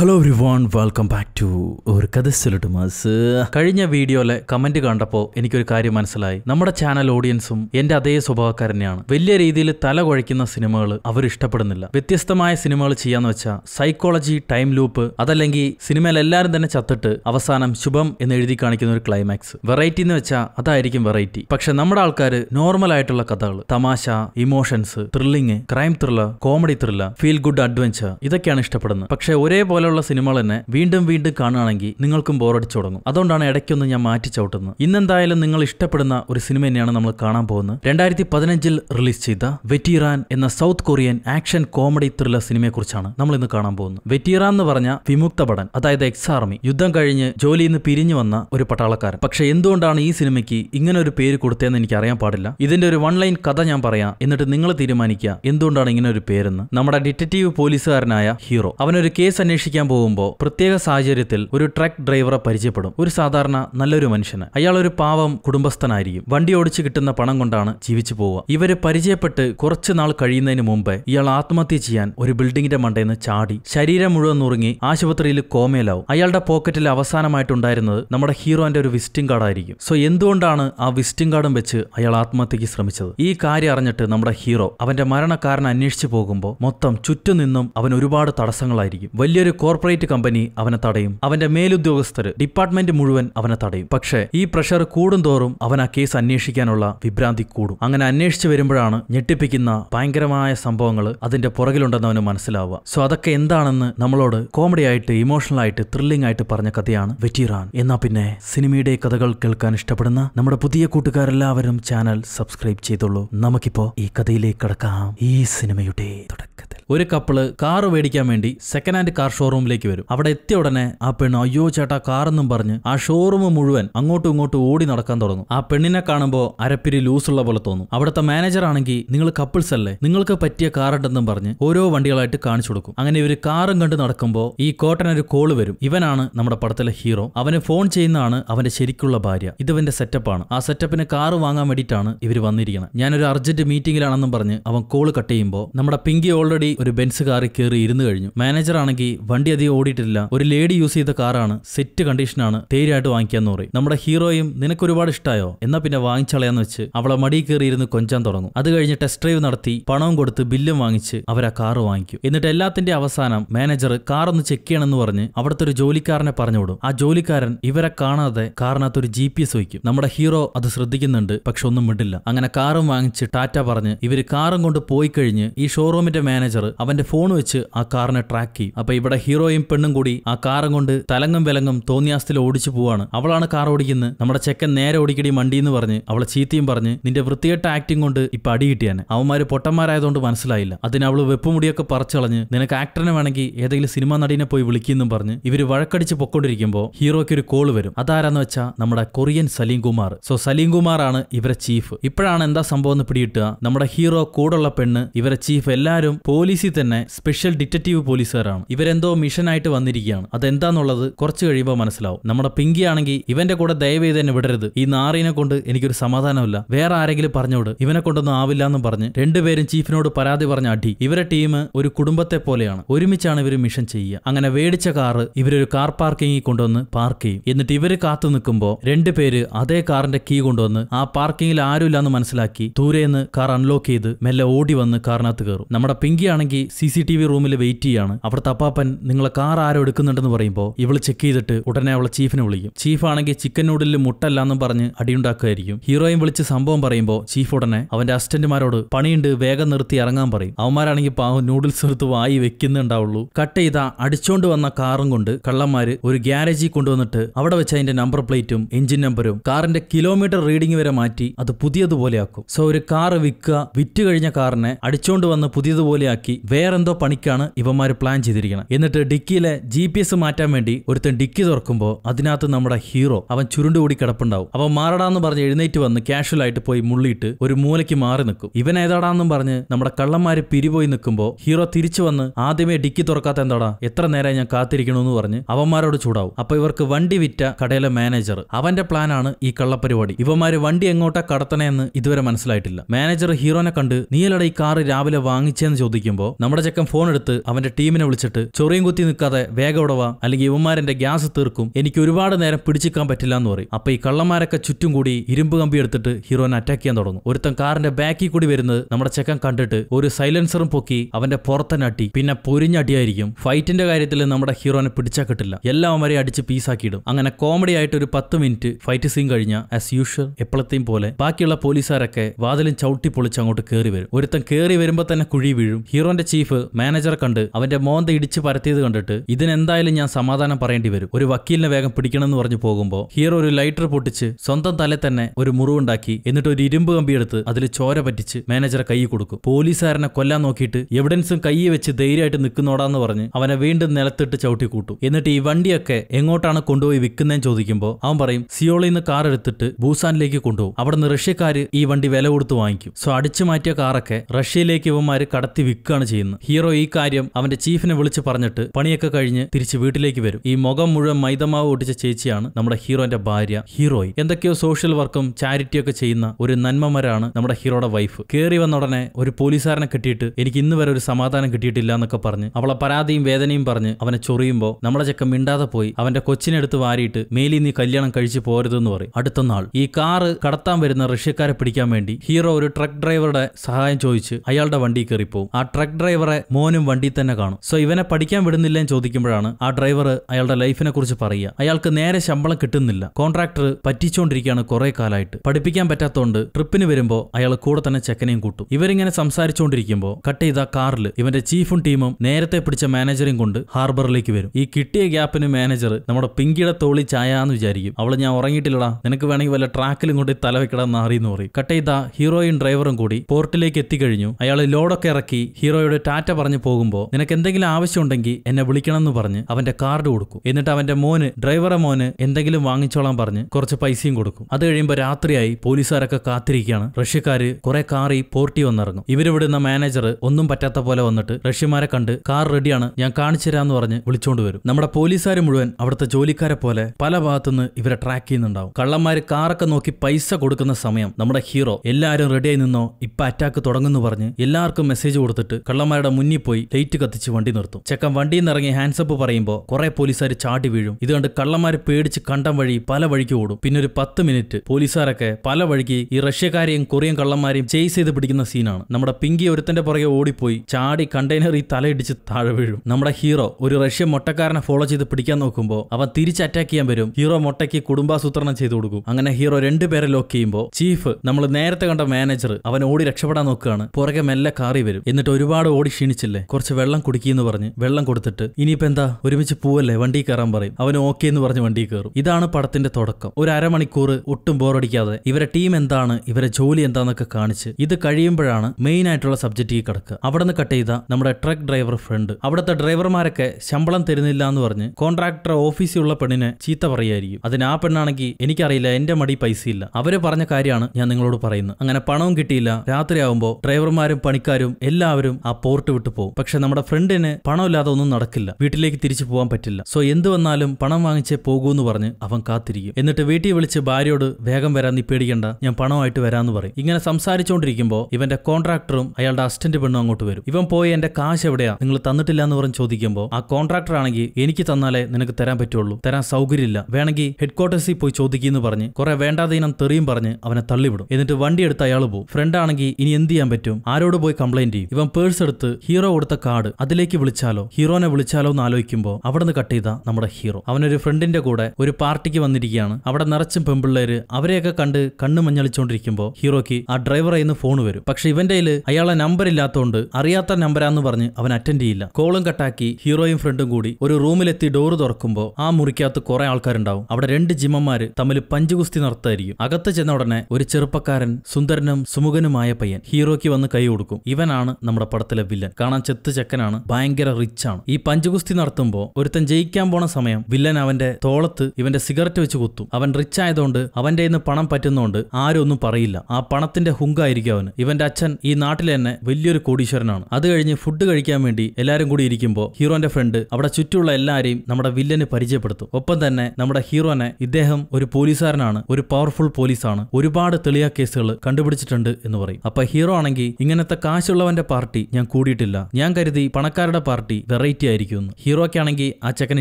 hello everyone welcome back to ഒരു കഥ mass കഴിഞ്ഞ വീഡിയോയിലെ കമന്റ് കണ്ടപ്പോൾ എനിക്കൊരു കാര്യം മനസ്സിലായി നമ്മുടെ ചാനൽ ഓഡിയൻസും എൻ്റെ അതേ സ്വഭാവക്കാരനെയാണ് വലിയ രീതിയിൽ തല കുഴയ്ക്കുന്ന സിനിമകൾ അവർ ഇഷ്ടപ്പെടുന്നില്ല വ്യത്യസ്തമായ സിനിമകൾ ചെയ്യാന്ന് വെച്ചാൽ സൈക്കോളജി ടൈം ലൂപ്പ് അതല്ലെങ്കിൽ സിനിമയിൽ എല്ലാവരും തന്നെ ചത്തിട്ട് അവസാനം ശുഭം എന്ന് എഴുതി കാണിക്കുന്ന ഒരു ക്ലൈമാക്സ് വെറൈറ്റി എന്ന് വെച്ചാൽ അതായിരിക്കും വെറൈറ്റി പക്ഷെ നമ്മുടെ ആൾക്കാർ നോർമൽ ആയിട്ടുള്ള കഥകൾ തമാശ emotions thrilling crime thriller comedy thriller feel good adventure ഇതൊക്കെയാണ് ഇഷ്ടപ്പെടുന്നത് പക്ഷെ ഒരേപോലെ ഇതുപോലെയുള്ള സിനിമകൾ തന്നെ വീണ്ടും വീണ്ടും കാണുകയാണെങ്കിൽ നിങ്ങൾക്കും ബോറടിച്ചു തുടങ്ങും അതുകൊണ്ടാണ് ഇടയ്ക്കൊന്ന് ഞാൻ മാറ്റി ചവിട്ടുന്നത് ഇന്നെന്തായാലും നിങ്ങൾ ഇഷ്ടപ്പെടുന്ന ഒരു സിനിമ തന്നെയാണ് നമ്മൾ കാണാൻ പോകുന്നത് രണ്ടായിരത്തി പതിനഞ്ചിൽ റിലീസ് ചെയ്ത വെറ്റീറാൻ എന്ന South Korean action comedy thriller സിനിമയെക്കുറിച്ചാണ് നമ്മൾ ഇന്ന് കാണാൻ പോകുന്നത് വെറ്റീറാൻ എന്ന് പറഞ്ഞ വിമുക്ത ഭടൻ അതായത് എക്സ് ആർമി യുദ്ധം കഴിഞ്ഞ് ജോലിയിൽ നിന്ന് പിരിഞ്ഞു വന്ന ഒരു പട്ടാളക്കാരൻ പക്ഷേ എന്തുകൊണ്ടാണ് ഈ സിനിമയ്ക്ക് ഇങ്ങനെ ഒരു പേര് കൊടുത്തതെന്ന് എനിക്ക് അറിയാൻ പാടില്ല ഇതിന്റെ ഒരു വൺ ലൈൻ കഥ ഞാൻ പറയാം എന്നിട്ട് നിങ്ങൾ തീരുമാനിക്കുക എന്തുകൊണ്ടാണ് ഇങ്ങനെ ഒരു പേരെന്ന് നമ്മുടെ ഡിറ്റക്റ്റീവ് പോലീസുകാരനായ ഹീറോ അവനൊരു കേസ് അന്വേഷിക്കാൻ പഠിക്കാൻ പോകുമ്പോൾ പ്രത്യേക സാഹചര്യത്തിൽ ഒരു ട്രക്ക് ഡ്രൈവറെ പരിചയപ്പെടും ഒരു സാധാരണ നല്ലൊരു മനുഷ്യന് അയാൾ ഒരു പാവം കുടുംബസ്ഥനായിരിക്കും വണ്ടി ഓടിച്ച് കിട്ടുന്ന പണം കൊണ്ടാണ് ജീവിച്ചു പോവുക ഇവരെ പരിചയപ്പെട്ട് കുറച്ചു നാൾ കഴിയുന്നതിന് മുമ്പ് ഇയാൾ ആത്മഹത്യ ചെയ്യാൻ ഒരു ബിൽഡിങ്ങിന്റെ മണ്ടയിൽ ചാടി ശരീരം മുഴുവൻ നുറുങ്ങി ആശുപത്രിയിൽ കോമയിലാവും അയാളുടെ പോക്കറ്റിൽ അവസാനമായിട്ടുണ്ടായിരുന്നത് നമ്മുടെ ഹീറോന്റെ ഒരു വിസിറ്റിംഗ് കാർഡായിരിക്കും സോ എന്തുകൊണ്ടാണ് ആ വിസിറ്റിംഗ് കാർഡും വെച്ച് അയാൾ ആത്മഹത്യക്ക് ശ്രമിച്ചത് ഈ കാര്യം അറിഞ്ഞിട്ട് നമ്മുടെ ഹീറോ അവന്റെ മരണക്കാരൻ അന്വേഷിച്ചു പോകുമ്പോൾ മൊത്തം ചുറ്റും നിന്നും അവൻ ഒരുപാട് തടസ്സങ്ങളായിരിക്കും വലിയൊരു കോർപ്പറേറ്റ് കമ്പനി അവനെ തടയും അവന്റെ മേലുദ്യോഗസ്ഥര് ഡിപ്പാർട്ട്മെന്റ് മുഴുവൻ അവനെ തടയും പക്ഷേ ഈ പ്രഷർ കൂടുന്തോറും അവൻ ആ കേസ് അന്വേഷിക്കാനുള്ള വിഭ്രാന്തി കൂടും അങ്ങനെ അന്വേഷിച്ചു വരുമ്പോഴാണ് ഞെട്ടിപ്പിക്കുന്ന ഭയങ്കരമായ സംഭവങ്ങൾ അതിന്റെ പുറകിലുണ്ടെന്ന് അവന് മനസ്സിലാവുക സോ അതൊക്കെ എന്താണെന്ന് നമ്മളോട് കോമഡി ആയിട്ട് ഇമോഷണൽ ആയിട്ട് ത്രില്ലിംഗ് ആയിട്ട് പറഞ്ഞ കഥയാണ് വെറ്റിറാൻ എന്നാ പിന്നെ സിനിമയുടെ കഥകൾ കേൾക്കാൻ ഇഷ്ടപ്പെടുന്ന നമ്മുടെ പുതിയ കൂട്ടുകാരെല്ലാവരും ചാനൽ സബ്സ്ക്രൈബ് ചെയ്തോളൂ നമുക്കിപ്പോ ഈ കഥയിലേക്ക് കടക്കാം ഈ സിനിമയുടെ തുടക്കം ഒരു കപ്പിള് കാർ മേടിക്കാൻ വേണ്ടി സെക്കൻഡ് ഹാൻഡ് കാർ ഷോറൂമിലേക്ക് വരും അവിടെ എത്തിയ ഉടനെ ആ പെണ്ണ് അയ്യോ ചേട്ടാ കാറെന്നും പറഞ്ഞ് ആ ഷോറൂം മുഴുവൻ അങ്ങോട്ടും ഇങ്ങോട്ടും ഓടി നടക്കാൻ തുടങ്ങും ആ പെണ്ണിനെ കാണുമ്പോൾ അരപ്പിരി ലൂസുള്ള പോലെ തോന്നും അവിടുത്തെ മാനേജർ ആണെങ്കിൽ നിങ്ങൾ കപ്പിൾസ് അല്ലേ നിങ്ങൾക്ക് പറ്റിയ കാർ ഉണ്ടെന്നും പറഞ്ഞ് ഓരോ വണ്ടികളായിട്ട് കാണിച്ചു കൊടുക്കും അങ്ങനെ ഇവർ കാറും കണ്ട് നടക്കുമ്പോൾ ഈ കോട്ടൻ ഒരു കോള് വരും ഇവനാണ് നമ്മുടെ പടത്തിലെ ഹീറോ അവന് ഫോൺ ചെയ്യുന്നതാണ് അവന്റെ ശരിക്കുള്ള ഭാര്യ ഇതവന്റെ സെറ്റപ്പാണ് ആ സെറ്റപ്പിന് കാർ വാങ്ങാൻ വേണ്ടിയിട്ടാണ് ഇവർ വന്നിരിക്കുന്നത് ഞാനൊരു അർജന്റ് മീറ്റിംഗിലാണെന്നും പറഞ്ഞ് അവൻ കോള് കട്ട് ചെയ്യുമ്പോൾ നമ്മുടെ പിങ്കി ഓൾറെഡി ഒരു ബെൻസ് കാറിൽ കയറി ഇരുന്നു കഴിഞ്ഞു മാനേജർ ആണെങ്കിൽ വണ്ടി അധികം ഓടിയിട്ടില്ല ഒരു ലേഡി യൂസ് ചെയ്ത കാറാണ് സെറ്റ് കണ്ടീഷനാണ് തേരായിട്ട് വാങ്ങിക്കാന്ന് പറയും നമ്മുടെ ഹീറോയും നിനക്ക് ഒരുപാട് ഇഷ്ടമായോ എന്നാ പിന്നെ വാങ്ങിച്ചളയാന്ന് വെച്ച് അവളെ മടി കയറി ഇരുന്ന് കൊഞ്ചാൻ തുടങ്ങും അത് കഴിഞ്ഞ് ടെസ്റ്റ് ഡ്രൈവ് നടത്തി പണവും കൊടുത്ത് ബില്ലും വാങ്ങിച്ച് അവർ ആ കാറ് വാങ്ങിക്കും എന്നിട്ട് എല്ലാത്തിന്റെ അവസാനം മാനേജർ കാർ ഒന്ന് ചെക്ക് ചെയ്യണമെന്ന് പറഞ്ഞ് അവിടുത്തെ ഒരു ജോലിക്കാരനെ പറഞ്ഞുവിടും ആ ജോലിക്കാരൻ ഇവരെ കാണാതെ കാറിനകത്ത് ഒരു ജി പി എസ് വയ്ക്കും നമ്മുടെ ഹീറോ അത് ശ്രദ്ധിക്കുന്നുണ്ട് പക്ഷെ ഒന്നും വിട്ടില്ല അങ്ങനെ കാറും വാങ്ങിച്ച് ടാറ്റ പറഞ്ഞ് ഇവര് കാറും കൊണ്ട് പോയി കഴിഞ്ഞ് ഈ ഷോറൂമിന്റെ മാനേജർ അവന്റെ ഫോൺ വെച്ച് ആ കാറിനെ ട്രാക്ക് ചെയ്യും അപ്പൊ ഇവിടെ ഹീറോയും പെണ്ണും കൂടി ആ കാറും കൊണ്ട് തലങ്ങും വിലങ്ങും തോന്നിയാസ്തിൽ ഓടിച്ചു പോവാണ് അവളാണ് കാർ ഓടിക്കുന്നത് നമ്മുടെ ചെക്കൻ നേരെ ഓടിക്കടി മണ്ടി എന്ന് പറഞ്ഞ് അവളെ ചീത്തയും പറഞ്ഞ് നിന്റെ വൃത്തികെട്ട ആക്ടിംഗ് കൊണ്ട് ഇപ്പൊ അടി കിട്ടിയാണ് അവന്മാര് പൊട്ടന്മാരായതുകൊണ്ട് മനസ്സിലായില്ല അതിന് അവള് വെപ്പുമുടിയൊക്കെ പറിച്ചളഞ്ഞ് നിനക്ക് ആക്ടറിനെ വേണമെങ്കിൽ ഏതെങ്കിലും സിനിമാ നടീനെ പോയി വിളിക്കുന്നു പറഞ്ഞ് ഇവര് വഴക്കടിച്ച് പൊക്കൊണ്ടിരിക്കുമ്പോൾ ഹീറോയ്ക്ക് ഒരു കോൾ വരും അതാരാന്ന് വെച്ചാൽ നമ്മുടെ കൊറിയൻ സലീം കുമാർ സോ സലീം കുമാർ ആണ് ഇവരെ ചീഫ് ഇപ്പോഴാണ് എന്താ സംഭവം എന്ന് പിടിയിട്ടുക നമ്മുടെ ഹീറോ കൂടുള്ള പെണ്ണ് ഇവരെ ചീഫ് എല്ലാവരും പോലീസ് പോലീസിൽ തന്നെ സ്പെഷ്യൽ ഡിറ്റക്റ്റീവ് പോലീസുകാരാണ് ഇവരെന്തോ മിഷനായിട്ട് വന്നിരിക്കുകയാണ് അതെന്താന്നുള്ളത് കുറച്ച് കഴിയുമ്പോൾ മനസ്സിലാവും നമ്മുടെ പിങ്കി ആണെങ്കിൽ ഇവന്റെ കൂടെ ദയവ് ചെയ്ത് വിടരുത് ഈ നാറിനെ കൊണ്ട് എനിക്കൊരു സമാധാനമില്ല വേറെ ആരെങ്കിലും പറഞ്ഞോട് ഇവനെ കൊണ്ടൊന്നും ആവില്ല എന്ന് പറഞ്ഞ് രണ്ടുപേരും ചീഫിനോട് പരാതി പറഞ്ഞ അടി ഇവരെ ടീം ഒരു കുടുംബത്തെ പോലെയാണ് ഒരുമിച്ചാണ് ഇവർ മിഷൻ ചെയ്യുക അങ്ങനെ വേടിച്ച കാറ് ഇവരൊരു കാർ പാർക്കിങ്ങിൽ കൊണ്ടുവന്ന് പാർക്ക് ചെയ്യും എന്നിട്ട് ഇവർ കാത്തു നിൽക്കുമ്പോൾ രണ്ടുപേര് അതേ കാറിന്റെ കീ കൊണ്ടുവന്ന് ആ പാർക്കിങ്ങിൽ ആരുമില്ല എന്ന് മനസ്സിലാക്കി ദൂരെ നിന്ന് കാർ അൺലോക്ക് ചെയ്ത് മെല്ലെ ഓടി വന്ന് കാറിനകത്ത് കയറും നമ്മുടെ പിങ്കിയാണ് ഇവളാണെങ്കിൽ സി സി ടി വി റൂമിൽ വെയിറ്റ് ചെയ്യാണ് അവിടുത്തെ അപ്പാപ്പൻ നിങ്ങളെ കാർ ആരോ എടുക്കുന്നുണ്ടെന്ന് പറയുമ്പോൾ ഇവൾ ചെക്ക് ചെയ്തിട്ട് ഉടനെ അവളെ ചീഫിനെ വിളിക്കും ചീഫ് ആണെങ്കിൽ ചിക്കൻ നൂഡിലിൽ മുട്ടല്ലാന്നും പറഞ്ഞ് അടിയുണ്ടാക്കുമായിരിക്കും ഹീറോയും വിളിച്ച് സംഭവം പറയുമ്പോൾ ചീഫ് ഉടനെ അവന്റെ അസിസ്റ്റന്റുമാരോട് പണിയുണ്ട് വേഗം നിർത്തി ഇറങ്ങാൻ പറയും അവന്മാരാണെങ്കിൽ പാവം നൂഡിൽസ് എടുത്ത് വായി വെക്കുന്നുണ്ടാവുള്ളൂ കട്ട് ചെയ്ത അടിച്ചോണ്ട് വന്ന കാറും കൊണ്ട് കള്ളന്മാര് ഒരു ഗ്യാരേജിൽ കൊണ്ടുവന്നിട്ട് അവിടെ വെച്ച് അതിന്റെ നമ്പർ പ്ലേറ്റും എഞ്ചിൻ നമ്പറും കാറിന്റെ കിലോമീറ്റർ റീഡിംഗ് വരെ മാറ്റി അത് പുതിയതുപോലെയാക്കും സോ ഒരു കാർ വിൽക്കുക വിറ്റ് കഴിഞ്ഞ കാറിനെ അടിച്ചോണ്ട് വന്ന് പുതിയതുപോലെയാക്കി ഒഴിവാക്കി വേറെന്തോ പണിക്കാണ് ഇവന്മാർ പ്ലാൻ ചെയ്തിരിക്കുന്നത് എന്നിട്ട് ഡിക്കിയിലെ ജി പി എസ് മാറ്റാൻ വേണ്ടി ഒരുത്തൻ ഡിക്കി തുറക്കുമ്പോൾ അതിനകത്ത് നമ്മുടെ ഹീറോ അവൻ ചുരുണ്ടുകൂടി കിടപ്പുണ്ടാവും അവൻ മാറടാന്ന് പറഞ്ഞ് എഴുന്നേറ്റ് വന്ന് കാഷ്വൽ ആയിട്ട് പോയി മുള്ളിയിട്ട് ഒരു മൂലയ്ക്ക് മാറി നിൽക്കും ഇവൻ ഏതാടാന്നും പറഞ്ഞ് നമ്മുടെ കള്ളന്മാര് പിരിപോയി നിൽക്കുമ്പോൾ ഹീറോ തിരിച്ചു വന്ന് ആദ്യമേ ഡിക്കി തുറക്കാത്ത എന്താടാ എത്ര നേരം ഞാൻ കാത്തിരിക്കണമെന്ന് പറഞ്ഞ് അവന്മാരോട് ചൂടാവും അപ്പൊ ഇവർക്ക് വണ്ടി വിറ്റ കടയിലെ മാനേജർ അവന്റെ പ്ലാനാണ് ഈ കള്ളപ്പരിപാടി ഇവന്മാര് വണ്ടി എങ്ങോട്ടാ കടത്തണേന്ന് ഇതുവരെ മനസ്സിലായിട്ടില്ല മാനേജർ ഹീറോനെ കണ്ട് നീലട ഈ കാറ് രാവിലെ വാങ്ങിച്ചെന്ന് ചോദിക്കുമ്പോൾ വരുമ്പോൾ നമ്മുടെ ചെക്കൻ ഫോൺ എടുത്ത് അവന്റെ ടീമിനെ വിളിച്ചിട്ട് ചൊറിയും കുത്തി നിൽക്കാതെ വേഗം ഉടവ അല്ലെങ്കിൽ ഇവന്മാരെ ഗ്യാസ് തീർക്കും എനിക്ക് ഒരുപാട് നേരം പിടിച്ചിക്കാൻ പറ്റില്ല എന്ന് പറയും അപ്പൊ ഈ കള്ളന്മാരൊക്കെ ചുറ്റും കൂടി ഇരുമ്പ് കമ്പി എടുത്തിട്ട് ഹീറോനെ അറ്റാക്ക് ചെയ്യാൻ തുടങ്ങും ഒരുത്തൻ കാറിന്റെ ബാക്കിൽ കൂടി വരുന്നത് നമ്മുടെ ചെക്കൻ കണ്ടിട്ട് ഒരു സൈലൻസറും പൊക്കി അവന്റെ നട്ടി പിന്നെ പൊരിഞ്ഞടിയായിരിക്കും ഫൈറ്റിന്റെ കാര്യത്തിൽ നമ്മുടെ ഹീറോനെ പിടിച്ചാൽ കിട്ടില്ല എല്ലാവരെയും അടിച്ച് പീസാക്കിയിടും അങ്ങനെ കോമഡി ആയിട്ട് ഒരു പത്ത് മിനിറ്റ് ഫൈറ്റ് സീൻ കഴിഞ്ഞ ആസ് യൂഷ്വൽ എപ്പോഴത്തെയും പോലെ ബാക്കിയുള്ള പോലീസുകാരൊക്കെ വാതിലും ചവിട്ടി പൊളിച്ച് അങ്ങോട്ട് കയറി വരും ഒരുത്തൻ കയറി വരുമ്പോൾ തന്നെ കുഴി വീഴും ഹീറോ റെസ്റ്റോറന്റ് ചീഫ് മാനേജറെ കണ്ട് അവന്റെ മോന്ത ഇടിച്ച് പരത്തിയത് കണ്ടിട്ട് ഇതിനെന്തായാലും ഞാൻ സമാധാനം പറയേണ്ടി വരും ഒരു വക്കീലിനെ വേഗം പിടിക്കണമെന്ന് പറഞ്ഞു പോകുമ്പോൾ ഹീറോ ഒരു ലൈറ്റർ പൊട്ടിച്ച് സ്വന്തം തല തന്നെ ഒരു മുറിവുണ്ടാക്കി എന്നിട്ട് ഒരു ഇരുമ്പ് കമ്പിയെടുത്ത് അതിൽ ചോര പറ്റിച്ച് മാനേജറെ കൈ കൊടുക്കും പോലീസുകാരനെ കൊല്ലാൻ നോക്കിയിട്ട് എവിഡൻസും കൈ വെച്ച് ധൈര്യമായിട്ട് നിൽക്കുന്നോടാന്ന് പറഞ്ഞ് അവനെ വീണ്ടും നിലത്തിട്ട് ചവിട്ടി കൂട്ടും എന്നിട്ട് ഈ വണ്ടിയൊക്കെ എങ്ങോട്ടാണ് കൊണ്ടുപോയി വിൽക്കുന്നതെന്ന് ചോദിക്കുമ്പോൾ അവൻ പറയും സിയോളിൽ നിന്ന് കാർ എടുത്തിട്ട് ബൂസാനിലേക്ക് കൊണ്ടുപോകും അവിടെ നിന്ന് റഷ്യക്കാർ ഈ വണ്ടി വില കൊടുത്ത് വാങ്ങിക്കും സോ അടിച്ചു മാറ്റിയ കാറൊക്കെ റഷ്യയിലേക്ക് ഇവന്മാർ കടത്തി വിൽക്കുകയാണ് എന്താണ് ചെയ്യുന്നത് ഹീറോ ഈ കാര്യം അവന്റെ ചീഫിനെ വിളിച്ച് പറഞ്ഞിട്ട് പണിയൊക്കെ കഴിഞ്ഞ് തിരിച്ച് വീട്ടിലേക്ക് വരും ഈ മുഖം മുഴുവൻ മൈദമാവ് ഒട്ടിച്ച ചേച്ചിയാണ് നമ്മുടെ ഹീറോന്റെ ഭാര്യ ഹീറോയി എന്തൊക്കെയോ സോഷ്യൽ വർക്കും ചാരിറ്റിയൊക്കെ ചെയ്യുന്ന ഒരു നന്മമരാണ് നമ്മുടെ ഹീറോയുടെ വൈഫ് കയറി വന്ന ഉടനെ ഒരു പോലീസുകാരനെ കിട്ടിയിട്ട് എനിക്ക് ഇന്ന് വരെ ഒരു സമാധാനം കിട്ടിയിട്ടില്ല എന്നൊക്കെ പറഞ്ഞ് അവളെ പരാതിയും വേദനയും പറഞ്ഞ് അവനെ ചൊറിയുമ്പോൾ നമ്മുടെ ചെക്കം മിണ്ടാതെ പോയി അവന്റെ കൊച്ചിനെടുത്ത് വാരിയിട്ട് മേലി നീ കല്യാണം കഴിച്ചു പോരുതെന്ന് പറയും അടുത്ത നാൾ ഈ കാറ് കടത്താൻ വരുന്ന റഷ്യക്കാരെ പിടിക്കാൻ വേണ്ടി ഹീറോ ഒരു ട്രക്ക് ഡ്രൈവറുടെ സഹായം ചോദിച്ച് അയാളുടെ വണ്ടി കയറിപ്പോവും ആ ട്രക്ക് ട്രക്ക് ഡ്രൈവറെ മോനും വണ്ടിയിൽ തന്നെ കാണും സോ ഇവനെ പഠിക്കാൻ വിടുന്നില്ലെന്ന് ചോദിക്കുമ്പോഴാണ് ആ ഡ്രൈവർ അയാളുടെ ലൈഫിനെ കുറിച്ച് പറയുക അയാൾക്ക് നേരെ ശമ്പളം കിട്ടുന്നില്ല കോൺട്രാക്ടർ പറ്റിച്ചുകൊണ്ടിരിക്കുകയാണ് കുറെ കാലമായിട്ട് പഠിപ്പിക്കാൻ പറ്റാത്തതുകൊണ്ട് ട്രിപ്പിന് വരുമ്പോൾ അയാൾ കൂടെ തന്നെ ചെക്കനെയും കൂട്ടും ഇവരിങ്ങനെ സംസാരിച്ചുകൊണ്ടിരിക്കുമ്പോൾ കട്ട് ചെയ്ത കാറിൽ ഇവന്റെ ചീഫും ടീമും നേരത്തെ പിടിച്ച മാനേജറെയും കൊണ്ട് ഹാർബറിലേക്ക് വരും ഈ കിട്ടിയ ഗ്യാപ്പിന് മാനേജർ നമ്മുടെ പിങ്കിയുടെ തോളി ചായ എന്ന് വിചാരിക്കും അവള് ഞാൻ ഉറങ്ങിയിട്ടില്ലടാ നിനക്ക് വേണമെങ്കിൽ വല്ല ട്രാക്കിലും കൊണ്ട് തല വെക്കടാ നാറി എന്ന് പറയും കട്ട് ചെയ്ത ഹീറോയും ഡ്രൈവറും കൂടി പോർട്ടിലേക്ക് എത്തിക്കഴിഞ്ഞു അയാൾ ലോഡൊക്കെ ഇറക്കി ഹീറോ റോയോട് ടാറ്റ പറഞ്ഞു പോകുമ്പോൾ നിനക്ക് എന്തെങ്കിലും ആവശ്യമുണ്ടെങ്കിൽ എന്നെ വിളിക്കണം എന്ന് പറഞ്ഞ് അവന്റെ കാർഡ് കൊടുക്കും എന്നിട്ട് അവന്റെ മോന് ഡ്രൈവറെ മോന് എന്തെങ്കിലും വാങ്ങിച്ചോളാൻ പറഞ്ഞ് കുറച്ച് പൈസയും കൊടുക്കും അത് കഴിയുമ്പോൾ രാത്രിയായി പോലീസുകാരൊക്കെ കാത്തിരിക്കുകയാണ് റഷ്യക്കാര് കുറെ കാറി പോർട്ടി വന്നിറങ്ങും ഇവരിവിടുന്ന മാനേജർ ഒന്നും പറ്റാത്ത പോലെ വന്നിട്ട് റഷ്യമാരെ കണ്ട് കാർ റെഡിയാണ് ഞാൻ കാണിച്ചു പറഞ്ഞ് വിളിച്ചോണ്ട് വരും നമ്മുടെ പോലീസുകാർ മുഴുവൻ അവിടുത്തെ ജോലിക്കാരെ പോലെ പല ഭാഗത്തുനിന്ന് ഇവരെ ട്രാക്ക് ചെയ്യുന്നുണ്ടാവും കള്ളന്മാര് കാറൊക്കെ നോക്കി പൈസ കൊടുക്കുന്ന സമയം നമ്മുടെ ഹീറോ എല്ലാവരും റെഡിയായി നിന്നോ ഇപ്പൊ അറ്റാക്ക് തുടങ്ങുന്നു പറഞ്ഞ് എല്ലാവർക്കും മെസ്സേജ് കൊടുത്തിട്ട് കള്ളന്മാരുടെ മുന്നിൽ പോയി ലൈറ്റ് കത്തിച്ച് വണ്ടി നിർത്തും ചെക്കൻ വണ്ടിയിൽ നിന്ന് ഇറങ്ങി ഹാൻഡ്സപ്പ് പറയുമ്പോൾ കുറെ പോലീസുകാർ ചാടി വീഴും ഇതുകൊണ്ട് കള്ളന്മാർ പേടിച്ച് കണ്ടം വഴി പല വഴിക്ക് ഓടും പിന്നെ ഒരു പത്ത് മിനിറ്റ് പോലീസുകാരൊക്കെ പല വഴിക്ക് ഈ റഷ്യക്കാരെയും കൊറിയൻ കള്ളന്മാരെയും ചേസ് ചെയ്ത് പിടിക്കുന്ന സീനാണ് നമ്മുടെ പിങ്കി ഒരുത്തന്റെ പുറകെ ഓടിപ്പോയി ചാടി കണ്ടെയ്നറിൽ തലയിടിച്ച് താഴെ വീഴും നമ്മുടെ ഹീറോ ഒരു റഷ്യൻ മൊട്ടക്കാരനെ ഫോളോ ചെയ്ത് പിടിക്കാൻ നോക്കുമ്പോൾ അവൻ തിരിച്ച് അറ്റാക്ക് ചെയ്യാൻ വരും ഹീറോ മൊട്ടയ്ക്ക് കുടുംബാസൂത്രണം ചെയ്തു കൊടുക്കും അങ്ങനെ ഹീറോ രണ്ടുപേരെ ലോക്ക് ചെയ്യുമ്പോൾ ചീഫ് നമ്മൾ നേരത്തെ കണ്ട മാനേജർ അവൻ ഓടി രക്ഷപ്പെടാൻ നോക്കുകയാണ് പുറകെ മെല്ലെ കാറി വരും എന്നിട്ട് ഒരു ഒരുപാട് ഓടി ക്ഷീണിച്ചില്ലേ കുറച്ച് വെള്ളം കുടിക്കുന്നു പറഞ്ഞ് വെള്ളം കൊടുത്തിട്ട് ഇനിയിപ്പോ എന്താ ഒരുമിച്ച് പോവല്ലേ വണ്ടി കയറാൻ പറയും അവന് ഓക്കെ എന്ന് പറഞ്ഞ് വണ്ടി കയറും ഇതാണ് പടത്തിന്റെ തുടക്കം ഒരു അരമണിക്കൂർ ഒട്ടും ബോറടിക്കാതെ ഇവരെ ടീം എന്താണ് ഇവരെ ജോലി എന്താന്നൊക്കെ കാണിച്ച് ഇത് കഴിയുമ്പോഴാണ് മെയിൻ ആയിട്ടുള്ള സബ്ജക്റ്റിലേക്ക് കിടക്കുക അവിടെ നിന്ന് കട്ട് ചെയ്ത നമ്മുടെ ട്രക്ക് ഡ്രൈവർ ഫ്രണ്ട് അവിടുത്തെ ഡ്രൈവർമാരൊക്കെ ശമ്പളം തരുന്നില്ല എന്ന് പറഞ്ഞ് കോൺട്രാക്ടർ ഓഫീസിലുള്ള പെണ്ണിനെ ചീത്ത പറയായിരിക്കും അതിന് ആ പെണ്ണാണെങ്കിൽ എനിക്കറിയില്ല എന്റെ മടി പൈസയില്ല അവര് പറഞ്ഞ കാര്യമാണ് ഞാൻ നിങ്ങളോട് പറയുന്നത് അങ്ങനെ പണവും കിട്ടിയില്ല രാത്രിയാവുമ്പോൾ ഡ്രൈവർമാരും പണിക്കാരും എല്ലാവരും ആ പോർട്ട് വിട്ടു പോകും പക്ഷെ നമ്മുടെ ഫ്രണ്ടിന് പണമില്ലാതെ ഒന്നും നടക്കില്ല വീട്ടിലേക്ക് തിരിച്ചു പോകാൻ പറ്റില്ല സോ എന്ത് വന്നാലും പണം വാങ്ങിച്ച് പോകൂ എന്ന് പറഞ്ഞ് അവൻ കാത്തിരിക്കും എന്നിട്ട് വീട്ടിൽ വിളിച്ച് ഭാര്യയോട് വേഗം വരാൻ നീ പേടിക്കണ്ട ഞാൻ പണമായിട്ട് വരാമെന്ന് പറയും ഇങ്ങനെ സംസാരിച്ചുകൊണ്ടിരിക്കുമ്പോൾ ഇവന്റെ കോൺട്രാക്ടറും അയാളുടെ അസിസ്റ്റന്റ് പെണ്ണും അങ്ങോട്ട് വരും ഇവൻ പോയി എന്റെ കാശ് എവിടെയാ നിങ്ങൾ തന്നിട്ടില്ല എന്ന് പറഞ്ഞ് ചോദിക്കുമ്പോൾ ആ കോൺട്രാക്ടർ ആണെങ്കിൽ എനിക്ക് തന്നാലേ നിനക്ക് തരാൻ പറ്റുള്ളൂ തരാൻ സൗകര്യമില്ല വേണമെങ്കിൽ ഹെഡ് ക്വാർട്ടേഴ്സിൽ പോയി ചോദിക്കുന്ന പറഞ്ഞ് കുറെ വേണ്ടാതെ ഇനം തെറിയും പറഞ്ഞ് അവനെ തള്ളിവിടും എന്നിട്ട് വണ്ടി എടുത്ത് അയാൾ പോകും ഫ്രണ്ട് ആണെങ്കിൽ ഇനി എന്ത് ചെയ്യാൻ പറ്റും ആരോട് പോയി കംപ്ലൈന്റ് ചെയ്യും ഇവൻ പേഴ്സ് എടുത്ത് ഹീറോ കൊടുത്ത കാർഡ് അതിലേക്ക് വിളിച്ചാലോ ഹീറോനെ വിളിച്ചാലോ എന്ന് ആലോചിക്കുമ്പോൾ അവിടെ നിന്ന് കട്ട് ചെയ്ത നമ്മുടെ ഹീറോ അവനൊരു ഫ്രണ്ടിന്റെ കൂടെ ഒരു പാർട്ടിക്ക് വന്നിരിക്കുകയാണ് അവിടെ നിറച്ചും പെമ്പിള്ളേര് അവരെയൊക്കെ കണ്ട് കണ്ണു മഞ്ഞളിച്ചോണ്ടിരിക്കുമ്പോൾ ഹീറോയ്ക്ക് ആ ഡ്രൈവറെ ഇന്ന് ഫോൺ വരും പക്ഷെ ഇവന്റെ അയാളെ നമ്പർ ഇല്ലാത്തതുകൊണ്ട് അറിയാത്ത നമ്പരാന്ന് പറഞ്ഞ് അവൻ അറ്റൻഡ് ചെയ്യില്ല കോളും കട്ടാക്കി ഹീറോയും ഫ്രണ്ടും കൂടി ഒരു റൂമിലെത്തി ഡോറ് തുറക്കുമ്പോൾ ആ മുറിക്കകത്ത് കുറെ ആൾക്കാരുണ്ടാവും അവിടെ രണ്ട് ജിമ്മന്മാര് തമ്മിൽ പഞ്ചുകുസ്തി നടത്തായിരിക്കും അകത്ത് ചെന്ന ഉടനെ ഒരു ചെറുപ്പക്കാരൻ സുന്ദരനും സുമുഖനുമായ പയ്യൻ ഹീറോയ്ക്ക് വന്ന് കൈ കൊടുക്കും ഇവനാണ് നമ്മുടെ പടത്തിലെ വില്ലൻ കാണാൻ ചെത്ത് ചെക്കനാണ് ഭയങ്കര റിച്ച് ആണ് ഈ പഞ്ചുകുസ്തി നടത്തുമ്പോൾ ഒരുത്തൻ ജയിക്കാൻ പോണ സമയം വില്ലൻ അവന്റെ തോളത്ത് ഇവന്റെ സിഗരറ്റ് വെച്ച് കുത്തും അവൻ റിച്ച് ആയതുകൊണ്ട് അവന്റെ ഇന്ന് പണം പറ്റുന്നതുകൊണ്ട് ആരും ഒന്നും പറയില്ല ആ പണത്തിന്റെ ഹുങ്കായിരിക്കും അവന് ഇവന്റെ അച്ഛൻ ഈ നാട്ടിൽ തന്നെ വലിയൊരു കോടീശ്വരനാണ് അത് കഴിഞ്ഞ് ഫുഡ് കഴിക്കാൻ വേണ്ടി എല്ലാവരും കൂടി ഇരിക്കുമ്പോൾ ഹീറോന്റെ ഫ്രണ്ട് അവിടെ ചുറ്റുമുള്ള എല്ലാവരെയും നമ്മുടെ വില്ലന് പരിചയപ്പെടുത്തും ഒപ്പം തന്നെ നമ്മുടെ ഹീറോനെ ഇദ്ദേഹം ഒരു പോലീസുകാരനാണ് ഒരു പവർഫുൾ പോലീസാണ് ഒരുപാട് തെളിയാ കേസുകൾ കണ്ടുപിടിച്ചിട്ടുണ്ട് എന്ന് പറയും അപ്പൊ ഹീറോ ആണെങ്കിൽ ഇങ്ങനത്തെ കാശുള്ളവന്റെ പാർട്ടി ഞാൻ കൂടിയിട്ടില്ല ഞാൻ കരുതി പണക്കാരുടെ പാർട്ടി വെറൈറ്റി ആയിരിക്കുമെന്ന് ഹീറോക്കാണെങ്കിൽ ആ ചെക്കൻ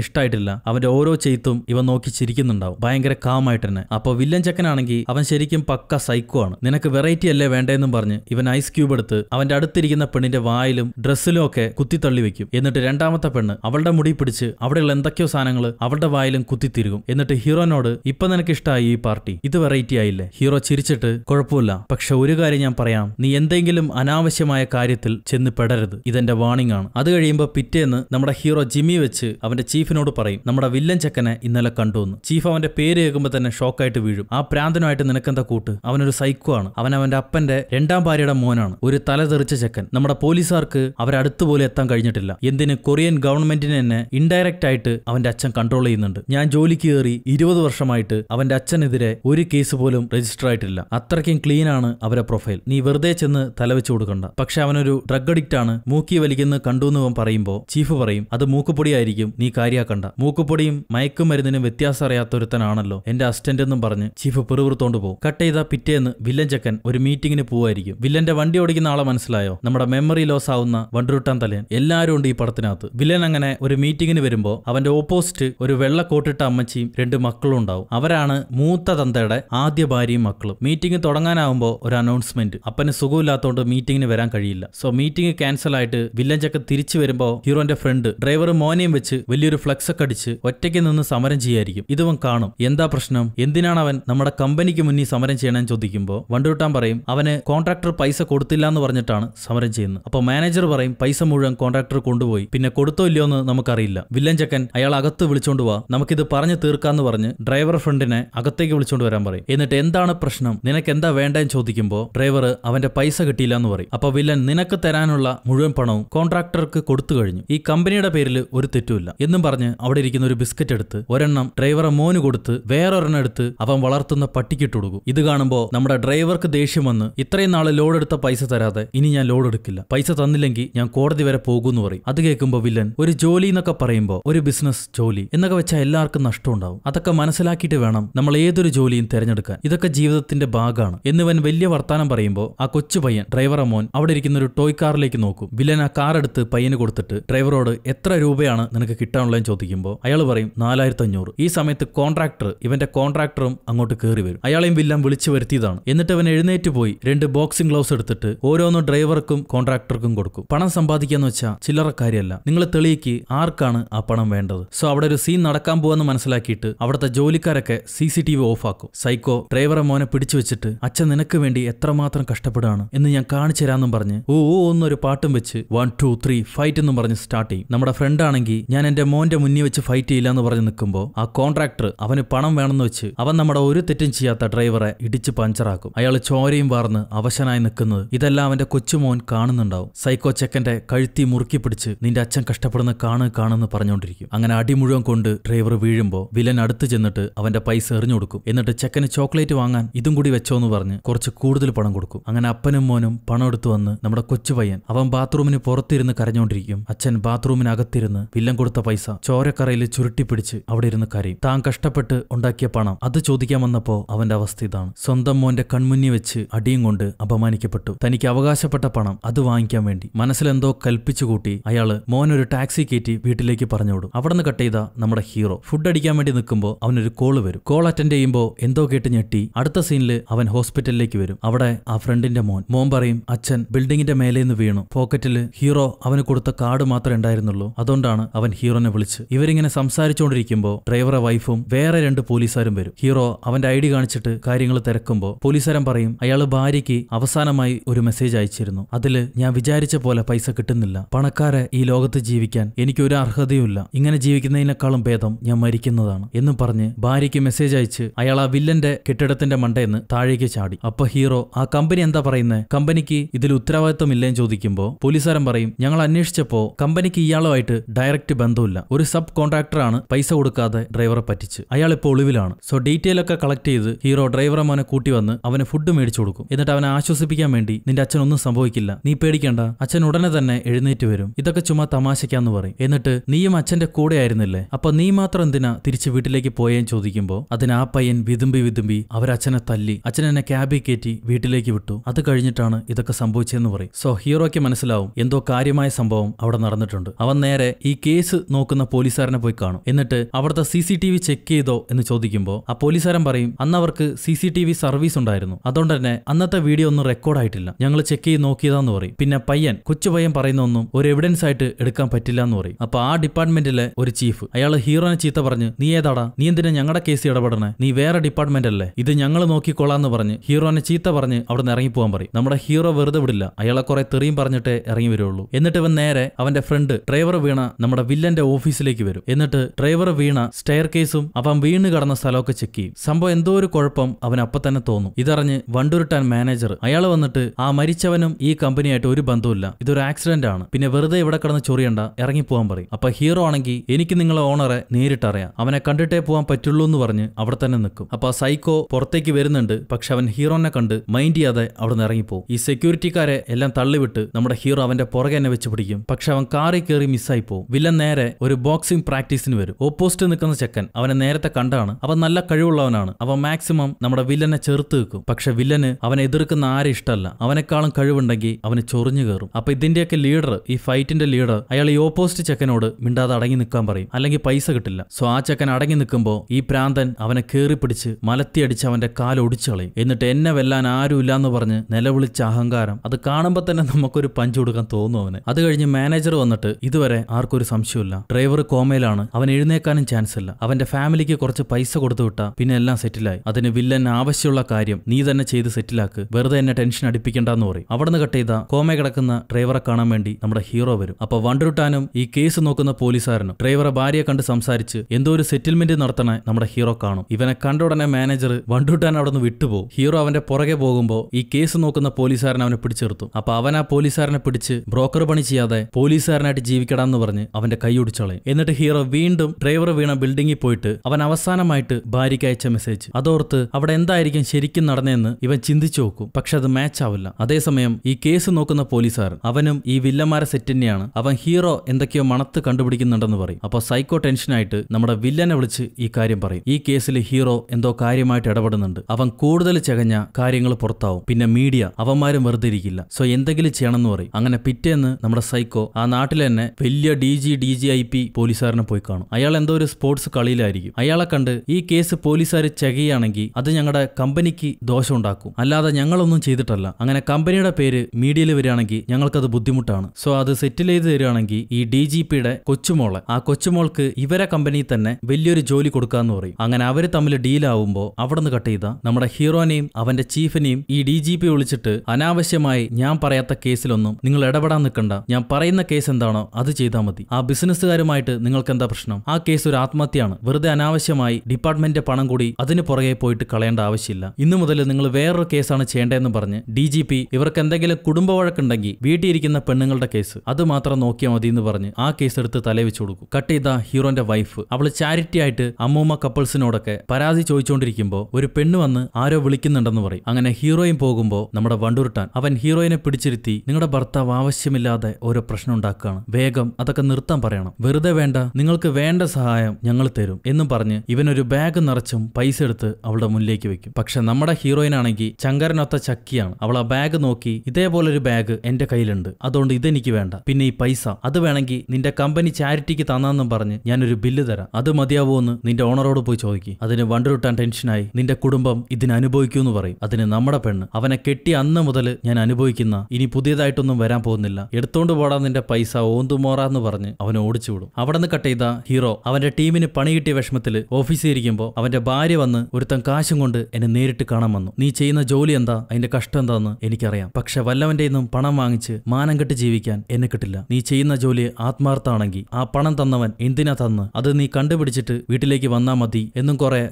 ഇഷ്ടമായിട്ടില്ല അവന്റെ ഓരോ ചെയ്ത്തും ഇവൻ നോക്കി ചിരിക്കുന്നുണ്ടാവും ഭയങ്കര കാമായിട്ട് തന്നെ അപ്പോൾ വില്ലൻ ചെക്കനാണെങ്കിൽ അവൻ ശരിക്കും പക്ക സൈക്കോ ആണ് നിനക്ക് വെറൈറ്റി അല്ലേ വേണ്ടതെന്നും പറഞ്ഞ് ഇവൻ ഐസ് ക്യൂബ് എടുത്ത് അവന്റെ അടുത്തിരിക്കുന്ന പെണ്ണിന്റെ വായിലും ഡ്രസ്സിലും ഒക്കെ കുത്തിത്തള്ളി വെക്കും എന്നിട്ട് രണ്ടാമത്തെ പെണ്ണ് അവളുടെ മുടി പിടിച്ച് അവിടെയുള്ള എന്തൊക്കെയോ സാധനങ്ങൾ അവളുടെ വായിലും കുത്തിത്തിരുകും എന്നിട്ട് ഹീറോനോട് ഇപ്പൊ നിനക്ക് ഇഷ്ടമായി ഈ പാർട്ടി ഇത് വെറൈറ്റി ആയില്ലേ ഹീറോ ചിരിച്ചിട്ട് കുഴപ്പമില്ല പക്ഷെ ഒരു കാര്യം ഞാൻ പറയാം നീ എന്തെങ്കിലും അനാവശ്യമായ കാര്യത്തിൽ ചെന്ന് പെടരുത് ഇതെന്റെ വാണിംഗ് ആണ് അത് കഴിയുമ്പോൾ പിറ്റേന്ന് നമ്മുടെ ഹീറോ ജിമ്മി വെച്ച് അവന്റെ ചീഫിനോട് പറയും നമ്മുടെ വില്ലൻ ചെക്കനെ ഇന്നലെ കണ്ടുവന്നു ചീഫ് അവന്റെ പേര് കേൾക്കുമ്പോൾ തന്നെ ഷോക്കായിട്ട് വീഴും ആ പ്രാന്തനുമായിട്ട് നിനക്കെന്താ കൂട്ട് അവനൊരു സൈക്കോ ആണ് അവൻ അവന്റെ അപ്പന്റെ രണ്ടാം ഭാര്യയുടെ മോനാണ് ഒരു തലതെറിച്ച ചെക്കൻ നമ്മുടെ പോലീസുകാർക്ക് അവരടുത്ത് പോലും എത്താൻ കഴിഞ്ഞിട്ടില്ല എന്തിന് കൊറിയൻ ഗവൺമെന്റിന് തന്നെ ഇൻഡയറക്റ്റ് ആയിട്ട് അവന്റെ അച്ഛൻ കൺട്രോൾ ചെയ്യുന്നുണ്ട് ഞാൻ ജോലിക്ക് കയറി ഇരുപത് വർഷമായിട്ട് അവന്റെ അച്ഛനെതിരെ ഒരു കേസ് പോലും രജിസ്റ്റർ ആയിട്ടില്ല അത്രയ്ക്കും ക്ലീൻ ആണ് അവരെ പ്രൊഫൈൽ നീ വെറുതെ ചെന്ന് തലവെച്ച് കൊടുക്കണ്ട പക്ഷെ അവനൊരു ഡ്രഗ് അഡിക്റ്റ് ആണ് മൂക്കി വലിക്കുന്ന കണ്ടുവെന്ന് പറയുമ്പോൾ ചീഫ് പറയും അത് മൂക്കുപൊടിയായിരിക്കും നീ കാര്യാക്കണ്ട മൂക്കുപൊടിയും മയക്കുമരുന്നിനും വ്യത്യാസം അറിയാത്ത ഒരുത്തനാണല്ലോ എന്റെ അസിസ്റ്റന്റ് എന്നും പറഞ്ഞ് ചീഫ് പെറുപുറത്തോണ്ട് പോകും കട്ട് ചെയ്ത പിറ്റേന്ന് വില്ലൻ ചക്കൻ ഒരു മീറ്റിംഗിന് പോവായിരിക്കും വില്ലന്റെ വണ്ടി ഓടിക്കുന്ന ആളെ മനസ്സിലായോ നമ്മുടെ മെമ്മറി ലോസ് ആവുന്ന വണ്ടുരുട്ടാൻ തലേൻ എല്ലാവരും ഉണ്ട് ഈ പടത്തിനകത്ത് വില്ലൻ അങ്ങനെ ഒരു മീറ്റിംഗിന് വരുമ്പോൾ അവന്റെ ഓപ്പോസിറ്റ് ഒരു വെള്ള കോട്ടിട്ട അമ്മച്ചിയും രണ്ട് മക്കളും ഉണ്ടാവും അവരാണ് മൂത്ത തന്തയുടെ ആദ്യ ഭാര്യയും മക്കളും മീറ്റിംഗ് തുടങ്ങാനാവുമ്പോൾ ഒരു അനൗൺസ്മെന്റ് അപ്പന് സുഖമില്ലാത്തതുകൊണ്ട് മീറ്റിംഗിന് വരാൻ കഴിയില്ല സോ മീ മീറ്റിംഗ് ക്യാൻസൽ ആയിട്ട് വില്ലൻ ചക്ക തിരിച്ചു വരുമ്പോൾ ഹീറോന്റെ ഫ്രണ്ട് ഡ്രൈവർ മോനെയും വെച്ച് വലിയൊരു ഫ്ലക്സ് ഒക്കെ അടിച്ച് ഒറ്റയ്ക്ക് നിന്ന് സമരം ചെയ്യായിരിക്കും ഇതുവൻ കാണും എന്താ പ്രശ്നം എന്തിനാണ് അവൻ നമ്മുടെ കമ്പനിക്ക് മുന്നിൽ സമരം ചെയ്യണമെന്ന് ചോദിക്കുമ്പോൾ വണ്ടൂട്ടാൻ പറയും അവന് കോൺട്രാക്ടർ പൈസ കൊടുത്തില്ല എന്ന് പറഞ്ഞിട്ടാണ് സമരം ചെയ്യുന്നത് അപ്പോൾ മാനേജർ പറയും പൈസ മുഴുവൻ കോൺട്രാക്ടർ കൊണ്ടുപോയി പിന്നെ കൊടുത്തോ ഇല്ലയോ എന്ന് നമുക്കറിയില്ല വില്ലൻ ചക്കൻ അയാൾ അകത്ത് വിളിച്ചോണ്ട് പോവാ നമുക്കിത് പറഞ്ഞു തീർക്കാന്ന് പറഞ്ഞ് ഡ്രൈവർ ഫ്രണ്ടിനെ അകത്തേക്ക് വിളിച്ചോണ്ട് വരാൻ പറയും എന്നിട്ട് എന്താണ് പ്രശ്നം നിനക്ക് എന്താ വേണ്ടെന്ന് ചോദിക്കുമ്പോൾ ഡ്രൈവർ അവന്റെ പൈസ കിട്ടിയില്ല എന്ന് പറയും അപ്പോൾ വില്ലൻ നിനക്ക് തരാൻ തരാനുള്ള മുഴുവൻ പണവും കോൺട്രാക്ടർക്ക് കൊടുത്തു കഴിഞ്ഞു ഈ കമ്പനിയുടെ പേരിൽ ഒരു തെറ്റുമില്ല എന്നും പറഞ്ഞ് അവിടെ ഇരിക്കുന്ന ഒരു ബിസ്ക്കറ്റ് എടുത്ത് ഒരെണ്ണം ഡ്രൈവറെ മോന് കൊടുത്ത് വേറൊരെണ്ണം എടുത്ത് അവൻ വളർത്തുന്ന പട്ടിക്കിട്ട് കൊടുക്കും ഇത് കാണുമ്പോൾ നമ്മുടെ ഡ്രൈവർക്ക് ദേഷ്യം വന്ന് ഇത്രയും നാളെ ലോഡ് എടുത്ത പൈസ തരാതെ ഇനി ഞാൻ ലോഡ് എടുക്കില്ല പൈസ തന്നില്ലെങ്കിൽ ഞാൻ കോടതി വരെ പോകുമെന്ന് പറയും അത് കേൾക്കുമ്പോൾ വില്ലൻ ഒരു ജോലി എന്നൊക്കെ പറയുമ്പോൾ ഒരു ബിസിനസ് ജോലി എന്നൊക്കെ വെച്ചാൽ എല്ലാവർക്കും നഷ്ടം ഉണ്ടാവും അതൊക്കെ മനസ്സിലാക്കിയിട്ട് വേണം നമ്മൾ ഏതൊരു ജോലിയും തിരഞ്ഞെടുക്കാൻ ഇതൊക്കെ ജീവിതത്തിന്റെ ഭാഗമാണ് എന്നിവൻ വലിയ വർത്താനം പറയുമ്പോൾ ആ കൊച്ചു പയ്യൻ ഡ്രൈവർ മോൻ അവിടെ ഇരിക്കുന്ന ഒരു ടോയ് കാർ കാറിലേക്ക് നോക്കും വില്ലൻ ആ കാർ എടുത്ത് പയ്യന് കൊടുത്തിട്ട് ഡ്രൈവറോട് എത്ര രൂപയാണ് നിനക്ക് കിട്ടാനുള്ളതെന്ന് ചോദിക്കുമ്പോൾ അയാൾ പറയും നാലായിരത്തി അഞ്ഞൂറ് ഈ സമയത്ത് കോൺട്രാക്ടർ ഇവന്റെ കോൺട്രാക്ടറും അങ്ങോട്ട് കയറി വരും അയാളെയും വില്ലൻ വിളിച്ചു വരുത്തിയതാണ് എന്നിട്ട് അവൻ എഴുന്നേറ്റ് പോയി രണ്ട് ബോക്സിംഗ് ഗ്ലൗസ് എടുത്തിട്ട് ഓരോന്ന് ഡ്രൈവർക്കും കോൺട്രാക്ടർക്കും കൊടുക്കും പണം സമ്പാദിക്കാന്ന് വെച്ചാൽ ചില്ലറ കാര്യമല്ല നിങ്ങൾ തെളിയിക്ക് ആർക്കാണ് ആ പണം വേണ്ടത് സോ അവിടെ ഒരു സീൻ നടക്കാൻ പോവാന്ന് മനസ്സിലാക്കിയിട്ട് അവിടുത്തെ ജോലിക്കാരൊക്കെ സി സി ടി വി ഓഫാക്കും സൈക്കോ ഡ്രൈവറെ മോനെ പിടിച്ചു വെച്ചിട്ട് അച്ഛൻ നിനക്ക് വേണ്ടി എത്രമാത്രം കഷ്ടപ്പെടുകയാണ് എന്ന് ഞാൻ കാണിച്ചു തരാമെന്നും പറഞ്ഞ് ഓ ഓ ഒരു പാട്ടും വെച്ച് വൺ ടു ത്രീ ഫൈറ്റ് എന്ന് പറഞ്ഞ് സ്റ്റാർട്ട് ചെയ്യും നമ്മുടെ ഫ്രണ്ട് ആണെങ്കിൽ ഞാൻ എന്റെ മോന്റെ മുന്നിൽ വെച്ച് ഫൈറ്റ് ചെയ്യില്ല എന്ന് പറഞ്ഞ് നിൽക്കുമ്പോൾ ആ കോൺട്രാക്ടർ അവന് പണം വേണമെന്ന് വെച്ച് അവൻ നമ്മുടെ ഒരു തെറ്റും ചെയ്യാത്ത ഡ്രൈവറെ ഇടിച്ച് പഞ്ചറാക്കും അയാൾ ചോരയും വാർന്ന് അവശനായി നിൽക്കുന്നത് ഇതെല്ലാം അവന്റെ കൊച്ചുമോൻ കാണുന്നുണ്ടാവും സൈക്കോ ചെക്കന്റെ കഴുത്തി മുറുക്കി പിടിച്ച് നിന്റെ അച്ഛൻ കഷ്ടപ്പെടുന്ന കാണ് കാണുന്ന് പറഞ്ഞുകൊണ്ടിരിക്കും അങ്ങനെ അടി മുഴുവൻ കൊണ്ട് ഡ്രൈവർ വീഴുമ്പോൾ വിലൻ അടുത്ത് ചെന്നിട്ട് അവന്റെ പൈസ എറിഞ്ഞു കൊടുക്കും എന്നിട്ട് ചെക്കന് ചോക്ലേറ്റ് വാങ്ങാൻ ഇതും കൂടി വെച്ചോ എന്ന് പറഞ്ഞ് കുറച്ച് കൂടുതൽ പണം കൊടുക്കും അങ്ങനെ അപ്പനും മോനും പണം എടുത്തു വന്ന് നമ്മുടെ കൊച്ചു കളയാൻ അവൻ ബാത്റൂമിന് പുറത്തിരുന്ന് കരഞ്ഞോണ്ടിരിക്കും അച്ഛൻ ബാത്റൂമിനകത്തിരുന്ന് വില്ലം കൊടുത്ത പൈസ ചോരക്കറയിൽ ചുരുട്ടിപ്പിടിച്ച് അവിടെ ഇരുന്ന് കരയും താൻ കഷ്ടപ്പെട്ട് ഉണ്ടാക്കിയ പണം അത് ചോദിക്കാൻ വന്നപ്പോ അവന്റെ അവസ്ഥ ഇതാണ് സ്വന്തം മോന്റെ കൺമുന്നി വെച്ച് അടിയും കൊണ്ട് അപമാനിക്കപ്പെട്ടു തനിക്ക് അവകാശപ്പെട്ട പണം അത് വാങ്ങിക്കാൻ വേണ്ടി മനസ്സിലെന്തോ കൽപ്പിച്ചു കൂട്ടി അയാള് മോനൊരു ടാക്സി കയറ്റി വീട്ടിലേക്ക് പറഞ്ഞോടും അവിടെ നിന്ന് കട്ട് ചെയ്ത നമ്മുടെ ഹീറോ ഫുഡ് അടിക്കാൻ വേണ്ടി നിൽക്കുമ്പോൾ അവനൊരു കോള് വരും കോൾ അറ്റൻഡ് ചെയ്യുമ്പോൾ എന്തോ കേട്ട് ഞെട്ടി അടുത്ത സീനിൽ അവൻ ഹോസ്പിറ്റലിലേക്ക് വരും അവിടെ ആ ഫ്രണ്ടിന്റെ മോൻ മോൻ പറയും അച്ഛൻ ബിൽഡിങ്ങിന്റെ മേലെ നിന്ന് വീണു പോക്കറ്റിൽ ഹീറോ അവന് കൊടുത്ത കാർഡ് മാത്രമേ ഉണ്ടായിരുന്നുള്ളൂ അതുകൊണ്ടാണ് അവൻ ഹീറോനെ വിളിച്ച് ഇവരിങ്ങനെ സംസാരിച്ചുകൊണ്ടിരിക്കുമ്പോൾ ഡ്രൈവറെ വൈഫും വേറെ രണ്ട് പോലീസുകാരും വരും ഹീറോ അവന്റെ ഐ ഡി കാണിച്ചിട്ട് കാര്യങ്ങൾ തിരക്കുമ്പോൾ പോലീസുകാരൻ പറയും അയാൾ ഭാര്യയ്ക്ക് അവസാനമായി ഒരു മെസ്സേജ് അയച്ചിരുന്നു അതിൽ ഞാൻ വിചാരിച്ച പോലെ പൈസ കിട്ടുന്നില്ല പണക്കാരെ ഈ ലോകത്ത് ജീവിക്കാൻ എനിക്കൊരു അർഹതയുമില്ല ഇങ്ങനെ ജീവിക്കുന്നതിനേക്കാളും ഭേദം ഞാൻ മരിക്കുന്നതാണ് എന്നും പറഞ്ഞ് ഭാര്യയ്ക്ക് മെസ്സേജ് അയച്ച് അയാൾ ആ വില്ലന്റെ കെട്ടിടത്തിന്റെ മണ്ടയെന്ന് താഴേക്ക് ചാടി അപ്പൊ ഹീറോ ആ കമ്പനി എന്താ പറയുന്നത് കമ്പനിക്ക് ഇതിൽ ഉത്തരവാദിത്വം ചോദിച്ചു ചോദിക്കുമ്പോൾ പോലീസുകാരൻ പറയും ഞങ്ങൾ അന്വേഷിച്ചപ്പോൾ കമ്പനിക്ക് ഇയാളുമായിട്ട് ഡയറക്റ്റ് ബന്ധമില്ല ഒരു സബ് കോൺട്രാക്ടറാണ് പൈസ കൊടുക്കാതെ ഡ്രൈവറെ പറ്റിച്ച് അയാൾ ഇപ്പോൾ ഒളിവിലാണ് സോ ഡീറ്റെയിൽ ഒക്കെ കളക്ട് ചെയ്ത് ഹീറോ ഡ്രൈവറെ മോനെ കൂട്ടി വന്ന് അവന് ഫുഡ് മേടിച്ചു കൊടുക്കും എന്നിട്ട് അവനെ ആശ്വസിപ്പിക്കാൻ വേണ്ടി നിന്റെ അച്ഛൻ ഒന്നും സംഭവിക്കില്ല നീ പേടിക്കേണ്ട അച്ഛൻ ഉടനെ തന്നെ എഴുന്നേറ്റ് വരും ഇതൊക്കെ ചുമ്മാ തമാശയ്ക്കാന്ന് പറയും എന്നിട്ട് നീയും അച്ഛന്റെ കൂടെ ആയിരുന്നില്ലേ അപ്പൊ നീ മാത്രം എന്തിനാ തിരിച്ച് വീട്ടിലേക്ക് പോയേൻ ചോദിക്കുമ്പോൾ അതിന് ആ പയ്യൻ വിതുമ്പി വിതുമ്പി അവരച്ഛനെ തല്ലി അച്ഛൻ എന്നെ ക്യാബിൽ കയറ്റി വീട്ടിലേക്ക് വിട്ടു അത് കഴിഞ്ഞിട്ടാണ് ഇതൊക്കെ സംഭവിച്ചതെന്ന് പറയും സോ ഹീറോ ഹീറോയ്ക്ക് മനസ്സിലാവും എന്തോ കാര്യമായ സംഭവം അവിടെ നടന്നിട്ടുണ്ട് അവൻ നേരെ ഈ കേസ് നോക്കുന്ന പോലീസുകാരനെ പോയി കാണും എന്നിട്ട് അവിടുത്തെ C C T V check ചെയ്തോ എന്ന് ചോദിക്കുമ്പോൾ ആ പോലീസുകാരൻ പറയും അന്ന് അവർക്ക് C C T V service ഉണ്ടായിരുന്നു അതുകൊണ്ട് തന്നെ അന്നത്തെ വീഡിയോ ഒന്നും റെക്കോർഡ് ആയിട്ടില്ല ഞങ്ങൾ ചെക്ക് ചെയ്ത് നോക്കിയതാന്ന് പറയും പിന്നെ പയ്യൻ കൊച്ചു പയ്യൻ പറയുന്ന ഒന്നും ഒരു എവിഡൻസ് ആയിട്ട് എടുക്കാൻ പറ്റില്ല എന്ന് പറയും അപ്പൊ ആ ഡിപ്പാർട്ട്മെന്റിലെ ഒരു ചീഫ് അയാൾ ഹീറോനെ ചീത്ത പറഞ്ഞ് നീ ഏതാടാ നീ എന്തിനാ ഞങ്ങളുടെ കേസ് ഇടപെടണേ നീ വേറെ ഡിപ്പാർട്ട്മെന്റ് അല്ലേ ഇത് ഞങ്ങൾ നോക്കിക്കൊള്ളാന്ന് പറഞ്ഞ് ഹീറോനെ ചീത്ത പറഞ്ഞ് അവിടെ നിന്ന് പോകാൻ പറയും നമ്മുടെ ഹീറോ വെറുതെ വിടില്ല അയാളെ കുറെ തെറിയും പറഞ്ഞിട്ടേ ഇറങ്ങി വരുള്ളൂ എന്നിട്ട് ഇവൻ നേരെ അവന്റെ ഫ്രണ്ട് ഡ്രൈവർ വീണ നമ്മുടെ വില്ലന്റെ ഓഫീസിലേക്ക് വരും എന്നിട്ട് ഡ്രൈവർ വീണ സ്റ്റെയർ കേസും അവൻ വീണ് കടന്ന സ്ഥലമൊക്കെ ചെക്ക് ചെയ്യും സംഭവം എന്തോ ഒരു കുഴപ്പം അവൻ അപ്പൊ തന്നെ തോന്നും ഇതറിഞ്ഞ് വണ്ടുരുട്ടാൻ മാനേജർ അയാൾ വന്നിട്ട് ആ മരിച്ചവനും ഈ കമ്പനിയായിട്ട് ഒരു ബന്ധവുമില്ല ഇതൊരു ആക്സിഡന്റ് ആണ് പിന്നെ വെറുതെ ഇവിടെ കിടന്ന് ചൊറിയണ്ട ഇറങ്ങിപ്പോവാൻ പറയും അപ്പൊ ഹീറോ ആണെങ്കിൽ എനിക്ക് നിങ്ങളെ ഓണറെ നേരിട്ടറിയാം അവനെ കണ്ടിട്ടേ പോവാൻ പറ്റുള്ളൂ എന്ന് പറഞ്ഞ് അവിടെ തന്നെ നിൽക്കും അപ്പൊ സൈക്കോ പുറത്തേക്ക് വരുന്നുണ്ട് പക്ഷെ അവൻ ഹീറോനെ കണ്ട് മൈൻഡ് ചെയ്യാതെ അവിടെ നിന്ന് ഇറങ്ങിപ്പോവും ഈ സെക്യൂരിറ്റിക്കാരെ എല്ലാം തള്ളി വിട്ട് നമ്മുടെ ഹീറോ അവന്റെ പുറകെ തന്നെ വെച്ച് പിടിക്കും പക്ഷെ അവൻ കാറിൽ കയറി മിസ്സായി പോകും വില്ലൻ നേരെ ഒരു ബോക്സിംഗ് പ്രാക്ടീസിന് വരും ഓപ്പോസിറ്റ് നിൽക്കുന്ന ചെക്കൻ അവനെ നേരത്തെ കണ്ടാണ് അവൻ നല്ല കഴിവുള്ളവനാണ് അവൻ മാക്സിമം നമ്മുടെ വില്ലനെ ചെറുത്ത് വെക്കും പക്ഷെ വില്ലന് അവനെ എതിർക്കുന്ന ആരെ ഇഷ്ടമല്ല അവനെക്കാളും കഴിവുണ്ടെങ്കിൽ അവന് ചൊറിഞ്ഞു കയറും അപ്പൊ ഇതിന്റെയൊക്കെ ലീഡർ ഈ ഫൈറ്റിന്റെ ലീഡർ അയാൾ ഈ ഓപ്പോസിറ്റ് ചെക്കനോട് മിണ്ടാതെ അടങ്ങി നിൽക്കാൻ പറയും അല്ലെങ്കിൽ പൈസ കിട്ടില്ല സോ ആ ചെക്കൻ അടങ്ങി നിൽക്കുമ്പോൾ ഈ പ്രാന്തൻ അവനെ കയറി പിടിച്ച് മലത്തിയടിച്ച് അവന്റെ കാലൊടിച്ചു കളയും എന്നിട്ട് എന്നെ വെല്ലാൻ ആരുമില്ല എന്ന് പറഞ്ഞ് നിലവിളിച്ച അഹങ്കാരം അത് കാണുമ്പോൾ തന്നെ നമുക്കൊരു പഞ്ച് കൊടുക്കാൻ തോന്നും അവന് അത് കഴിഞ്ഞ് മാനേജർ വന്നിട്ട് ഇതുവരെ ആർക്കൊരു സംശയമില്ല ഡ്രൈവർ കോമയിലാണ് അവൻ എഴുന്നേക്കാനും ചാൻസ് ഇല്ല അവന്റെ ഫാമിലിക്ക് കുറച്ച് പൈസ കൊടുത്തു വിട്ടാ പിന്നെ എല്ലാം സെറ്റിലായി അതിന് വില്ലൻ ആവശ്യമുള്ള കാര്യം നീ തന്നെ ചെയ്ത് സെറ്റിലാക്ക് വെറുതെ എന്നെ ടെൻഷൻ അടിപ്പിക്കണ്ടെന്ന് പറയും അവിടുന്ന് കട്ട് ചെയ്ത കോമ കിടക്കുന്ന ഡ്രൈവറെ കാണാൻ വേണ്ടി നമ്മുടെ ഹീറോ വരും അപ്പൊ വണ്ടുരുട്ടാനും ഈ കേസ് നോക്കുന്ന പോലീസുകാരനും ഡ്രൈവറെ ഭാര്യയെ കണ്ട് സംസാരിച്ച് എന്തോ ഒരു സെറ്റിൽമെന്റ് നടത്തണ നമ്മുടെ ഹീറോ കാണും ഇവനെ കണ്ട ഉടനെ മാനേജർ വണ്ടുരുട്ടാൻ അവിടെ നിന്ന് വിട്ടുപോകും ഹീറോ അവന്റെ പുറകെ പോകുമ്പോൾ ഈ കേസ് നോക്കുന്ന പോലീസുകാരൻ അവനെ പിടിച്ചെടുത്തു അപ്പൊ അവൻ ആ പോലീസുകാരനെ പിടിച്ച് ബ്രോക്കർ പണി ചെയ്യാതെ പോലീസുകാരനായിട്ട് ജീവിക്കടാന്ന് പറഞ്ഞ് അവന്റെ കൈയൊടിച്ചോളയും എന്നിട്ട് ഹീറോ വീണ്ടും ഡ്രൈവർ വീണ ബിൽഡിംഗിൽ പോയിട്ട് അവൻ അവസാനമായിട്ട് ഭാര്യയ്ക്ക് അയച്ച മെസ്സേജ് അതോർത്ത് അവിടെ എന്തായിരിക്കും ശരിക്കും നടന്നതെന്ന് ഇവൻ ചിന്തിച്ചു നോക്കും പക്ഷെ അത് മാച്ച് ആവില്ല അതേസമയം ഈ കേസ് നോക്കുന്ന പോലീസുകാരൻ അവനും ഈ വില്ലന്മാരെ സെറ്റ് തന്നെയാണ് അവൻ ഹീറോ എന്തൊക്കെയോ മണത്ത് കണ്ടുപിടിക്കുന്നുണ്ടെന്ന് പറയും അപ്പോൾ സൈക്കോ ടെൻഷനായിട്ട് നമ്മുടെ വില്ലനെ വിളിച്ച് ഈ കാര്യം പറയും ഈ കേസിൽ ഹീറോ എന്തോ കാര്യമായിട്ട് ഇടപെടുന്നുണ്ട് അവൻ കൂടുതൽ ചകഞ്ഞ കാര്യങ്ങൾ പുറത്താവും പിന്നെ മീഡിയ അവന്മാരും വെറുതെ ഇരിക്കില്ല സോ എന്തെങ്കിലും ചർച്ചയാണെന്ന് പറയും അങ്ങനെ പിറ്റേന്ന് നമ്മുടെ സൈക്കോ ആ നാട്ടിൽ തന്നെ വലിയ D G D G I P പോലീസുകാരനെ പോയി കാണും അയാൾ എന്തോ ഒരു സ്പോർട്സ് കളിയിലായിരിക്കും അയാളെ കണ്ട് ഈ കേസ് പോലീസുകാർ ചെയ്യുകയാണെങ്കിൽ അത് ഞങ്ങളുടെ കമ്പനിക്ക് ദോഷം ഉണ്ടാക്കും അല്ലാതെ ഞങ്ങളൊന്നും ചെയ്തിട്ടല്ല അങ്ങനെ കമ്പനിയുടെ പേര് മീഡിയയിൽ വരികയാണെങ്കിൽ ഞങ്ങൾക്കത് ബുദ്ധിമുട്ടാണ് സോ അത് സെറ്റിൽ ചെയ്ത് തരികയാണെങ്കിൽ ഈ ഡി ജി പിയുടെ കൊച്ചുമോളെ ആ കൊച്ചുമോൾക്ക് ഇവരെ കമ്പനിയിൽ തന്നെ വലിയൊരു ജോലി കൊടുക്കാന്ന് പറയും അങ്ങനെ അവർ തമ്മിൽ ഡീലാവുമ്പോൾ അവിടെ നിന്ന് കട്ട് ചെയ്ത നമ്മുടെ ഹീറോനെയും അവന്റെ ചീഫിനെയും ഈ ഡി ജി പി വിളിച്ചിട്ട് അനാവശ്യമായി ഞാൻ പറയാത്ത കേസിലൊന്നും നിങ്ങൾ ഇടപെടാൻ നിൽക്കണ്ട ഞാൻ പറയുന്ന കേസ് എന്താണോ അത് ചെയ്താൽ മതി ആ ബിസിനസ്സുകാരുമായിട്ട് നിങ്ങൾക്ക് എന്താ പ്രശ്നം ആ കേസ് ഒരു ആത്മഹത്യയാണ് വെറുതെ അനാവശ്യമായി ഡിപ്പാർട്ട്മെന്റിന്റെ പണം കൂടി അതിന് പുറകെ പോയിട്ട് കളയേണ്ട ആവശ്യമില്ല ഇന്നു മുതൽ നിങ്ങൾ വേറൊരു കേസാണ് ചെയ്യേണ്ടതെന്ന് പറഞ്ഞ് ഡി ജി പി ഇവർക്ക് എന്തെങ്കിലും കുടുംബ വഴക്കുണ്ടെങ്കിൽ വീട്ടിയിരിക്കുന്ന പെണ്ണുങ്ങളുടെ കേസ് അത് മാത്രം നോക്കിയാൽ മതി എന്ന് പറഞ്ഞ് ആ കേസ് എടുത്ത് തലവെച്ചു വെച്ചു കൊടുക്കും കട്ട് ചെയ്ത ഹീറോന്റെ വൈഫ് അവൾ ചാരിറ്റി ആയിട്ട് അമ്മൂമ്മ കപ്പിൾസിനോടൊക്കെ പരാതി ചോദിച്ചുകൊണ്ടിരിക്കുമ്പോൾ ഒരു പെണ്ണ് വന്ന് ആരോ വിളിക്കുന്നുണ്ടെന്ന് പറയും അങ്ങനെ ഹീറോയും പോകുമ്പോൾ നമ്മുടെ വണ്ടൂർട്ടാൻ അവൻ ഹീറോയിനെ പിടിച്ചിരുത്തി നിങ്ങളുടെ ഭർത്താവ് ആവശ്യമില്ലാതെ ഓരോ പ്രശ്നം ഉണ്ടാക്കുകയാണ് വേഗം അതൊക്കെ നിർത്താൻ പറയണം വെറുതെ വേണ്ട നിങ്ങൾക്ക് വേണ്ട സഹായം ഞങ്ങൾ തരും എന്നും പറഞ്ഞ് ഇവനൊരു ബാഗ് നിറച്ചും പൈസ എടുത്ത് അവളുടെ മുന്നിലേക്ക് വെക്കും പക്ഷെ നമ്മുടെ ഹീറോയിൻ ആണെങ്കിൽ ചങ്കരനൊത്ത ചക്കിയാണ് അവൾ ആ ബാഗ് നോക്കി ഇതേപോലൊരു ബാഗ് എന്റെ കയ്യിലുണ്ട് അതുകൊണ്ട് ഇതെനിക്ക് വേണ്ട പിന്നെ ഈ പൈസ അത് വേണമെങ്കിൽ നിന്റെ കമ്പനി ചാരിറ്റിക്ക് തന്നാന്നും പറഞ്ഞ് ഞാനൊരു ബില്ല് തരാം അത് മതിയാവോന്ന് നിന്റെ ഓണറോട് പോയി ചോദിക്കും അതിന് വണ്ടുരുട്ടാൻ ടെൻഷനായി നിന്റെ കുടുംബം ഇതിനനുഭവിക്കൂന്ന് പറയും അതിന് നമ്മുടെ പെണ്ണ് അവനെ കെട്ടി അന്ന് മുതൽ ഞാൻ അനുഭവിക്കുന്ന ഇനി പുതിയ പുതിയതായിട്ടൊന്നും വരാൻ പോകുന്നില്ല എടുത്തോണ്ട് പോടാ നിന്റെ പൈസ ഓന്തുമോറ എന്ന് പറഞ്ഞ് അവൻ ഓടിച്ചു വിടും അവിടെ നിന്ന് കട്ട് ചെയ്ത ഹീറോ അവന്റെ ടീമിന് പണി കിട്ടിയ വിഷമത്തിൽ ഓഫീസിൽ ഇരിക്കുമ്പോൾ അവന്റെ ഭാര്യ വന്ന് ഒരുത്തൻ കാശും കൊണ്ട് എന്നെ നേരിട്ട് കാണാൻ വന്നു നീ ചെയ്യുന്ന ജോലി എന്താ അതിന്റെ കഷ്ടം എന്താന്ന് എനിക്കറിയാം പക്ഷെ വല്ലവന്റെ നിന്നും പണം വാങ്ങിച്ച് മാനം കെട്ട് ജീവിക്കാൻ എന്നെ കിട്ടില്ല നീ ചെയ്യുന്ന ജോലി ആത്മാർത്ഥാണെങ്കിൽ ആ പണം തന്നവൻ എന്തിനാ തന്ന് അത് നീ കണ്ടുപിടിച്ചിട്ട് വീട്ടിലേക്ക് വന്നാ മതി എന്നും കുറെ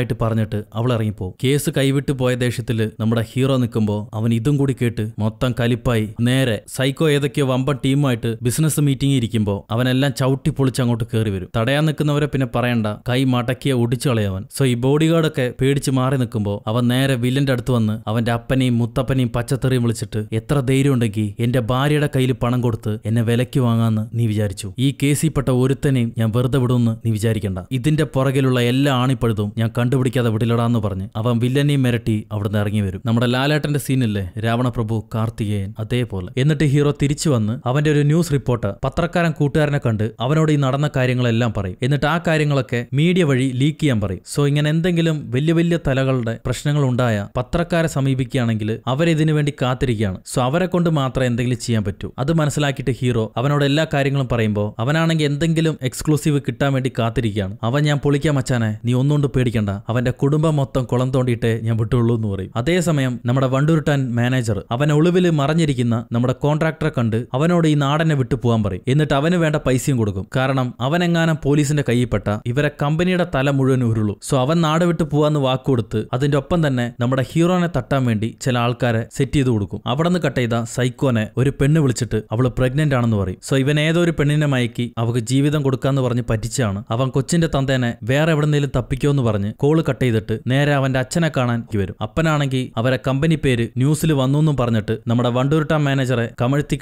ആയിട്ട് പറഞ്ഞിട്ട് അവൾ ഇറങ്ങിപ്പോ കേസ് കൈവിട്ടു പോയ ദേശത്തിൽ നമ്മുടെ ഹീറോ നിൽക്കുമ്പോൾ അവൻ ഇതും കൂടി കേട്ട് മൊത്തം കലിപ്പായി ആയി നേരെ സൈക്കോ ഏതൊക്കെയോ വമ്പൻ ടീമുമായിട്ട് ബിസിനസ് മീറ്റിംഗ് ഇരിക്കുമ്പോൾ അവനെല്ലാം ചവിട്ടി പൊളിച്ച് അങ്ങോട്ട് കയറി വരും തടയാൻ നിൽക്കുന്നവരെ പിന്നെ പറയണ്ട കൈ മടക്കിയ ഒടിച്ചുകളയവൻ സോ ഈ ബോഡി ഗാർഡൊക്കെ പേടിച്ച് മാറി നിൽക്കുമ്പോൾ അവൻ നേരെ വില്ലന്റെ അടുത്ത് വന്ന് അവന്റെ അപ്പനെയും മുത്തപ്പനെയും പച്ചത്തെറിയും വിളിച്ചിട്ട് എത്ര ധൈര്യം ഉണ്ടെങ്കിൽ എന്റെ ഭാര്യയുടെ കയ്യിൽ പണം കൊടുത്ത് എന്നെ വിലയ്ക്ക് വാങ്ങാന്ന് നീ വിചാരിച്ചു ഈ കേസിൽപ്പെട്ട ഒരുത്തനെയും ഞാൻ വെറുതെ വിടുമെന്ന് നീ വിചാരിക്കണ്ട ഇതിന്റെ പുറകിലുള്ള എല്ലാ ആണിപ്പഴുതും ഞാൻ കണ്ടുപിടിക്കാതെ വിടില്ലടാന്ന് പറഞ്ഞ് അവൻ വില്ലനെയും മിരട്ടി അവിടുന്ന് ഇറങ്ങി വരും നമ്മുടെ ലാലേട്ടന്റെ സീനില്ലേ രാവണപ്രഭു കാർത്തികേയൻ അതേപോലെ എന്നിട്ട് ഹീറോ തിരിച്ചു വന്ന് അവന്റെ ഒരു ന്യൂസ് റിപ്പോർട്ട് പത്രക്കാരൻ കൂട്ടുകാരനെ കണ്ട് അവനോട് ഈ നടന്ന കാര്യങ്ങളെല്ലാം പറയും എന്നിട്ട് ആ കാര്യങ്ങളൊക്കെ മീഡിയ വഴി ലീക്ക് ചെയ്യാൻ പറയും സോ ഇങ്ങനെ എന്തെങ്കിലും വലിയ വലിയ തലകളുടെ പ്രശ്നങ്ങൾ ഉണ്ടായ പത്രക്കാരെ സമീപിക്കുകയാണെങ്കിൽ അവരിതിനു വേണ്ടി കാത്തിരിക്കുകയാണ് സോ അവരെ കൊണ്ട് മാത്രമേ എന്തെങ്കിലും ചെയ്യാൻ പറ്റൂ അത് മനസ്സിലാക്കിയിട്ട് ഹീറോ അവനോട് എല്ലാ കാര്യങ്ങളും പറയുമ്പോൾ അവനാണെങ്കിൽ എന്തെങ്കിലും എക്സ്ക്ലൂസീവ് കിട്ടാൻ വേണ്ടി കാത്തിരിക്കുകയാണ് അവൻ ഞാൻ പൊളിക്കാൻ മച്ചാനെ നീ ഒന്നുകൊണ്ട് പേടിക്കണ്ട അവന്റെ കുടുംബം മൊത്തം കുളം തോണ്ടിയിട്ടേ ഞാൻ വിട്ടുള്ളൂ എന്ന് പറയും അതേസമയം നമ്മുടെ വണ്ടൂരുട്ടാൻ മാനേജർ അവൻ ഒളിവിൽ മറഞ്ഞിരിക്കും പണിയെടുത്തിരിക്കുന്ന നമ്മുടെ കോൺട്രാക്ടറെ കണ്ട് അവനോട് ഈ നാടനെ വിട്ടു പോകാൻ പറയും എന്നിട്ട് അവന് വേണ്ട പൈസയും കൊടുക്കും കാരണം അവനെങ്ങാനും പോലീസിന്റെ കൈപ്പെട്ട ഇവരെ കമ്പനിയുടെ തല മുഴുവൻ ഉരുളു സോ അവൻ നാട് വിട്ടു പോവാന്ന് വാക്കുകൊടുത്ത് അതിന്റെ ഒപ്പം തന്നെ നമ്മുടെ ഹീറോനെ തട്ടാൻ വേണ്ടി ചില ആൾക്കാരെ സെറ്റ് ചെയ്ത് കൊടുക്കും അവിടെ നിന്ന് കട്ട് ചെയ്ത സൈക്കോനെ ഒരു പെണ്ണ് വിളിച്ചിട്ട് അവൾ പ്രഗ്നന്റ് ആണെന്ന് പറയും സോ ഇവൻ ഏതോ ഒരു പെണ്ണിനെ മയക്കി അവക്ക് ജീവിതം കൊടുക്കാന്ന് പറഞ്ഞ് പറ്റിച്ചാണ് അവൻ കൊച്ചിന്റെ തന്തേനെ വേറെ എവിടെന്നെങ്കിലും തപ്പിക്കോ എന്ന് പറഞ്ഞ് കോള് കട്ട് ചെയ്തിട്ട് നേരെ അവന്റെ അച്ഛനെ കാണാൻ വരും അപ്പനാണെങ്കിൽ അവരെ കമ്പനി പേര് ന്യൂസിൽ വന്നു എന്നും പറഞ്ഞിട്ട് നമ്മുടെ വണ്ടൂർ വണ്ടുരുട്ടാൻ മാനേജറെ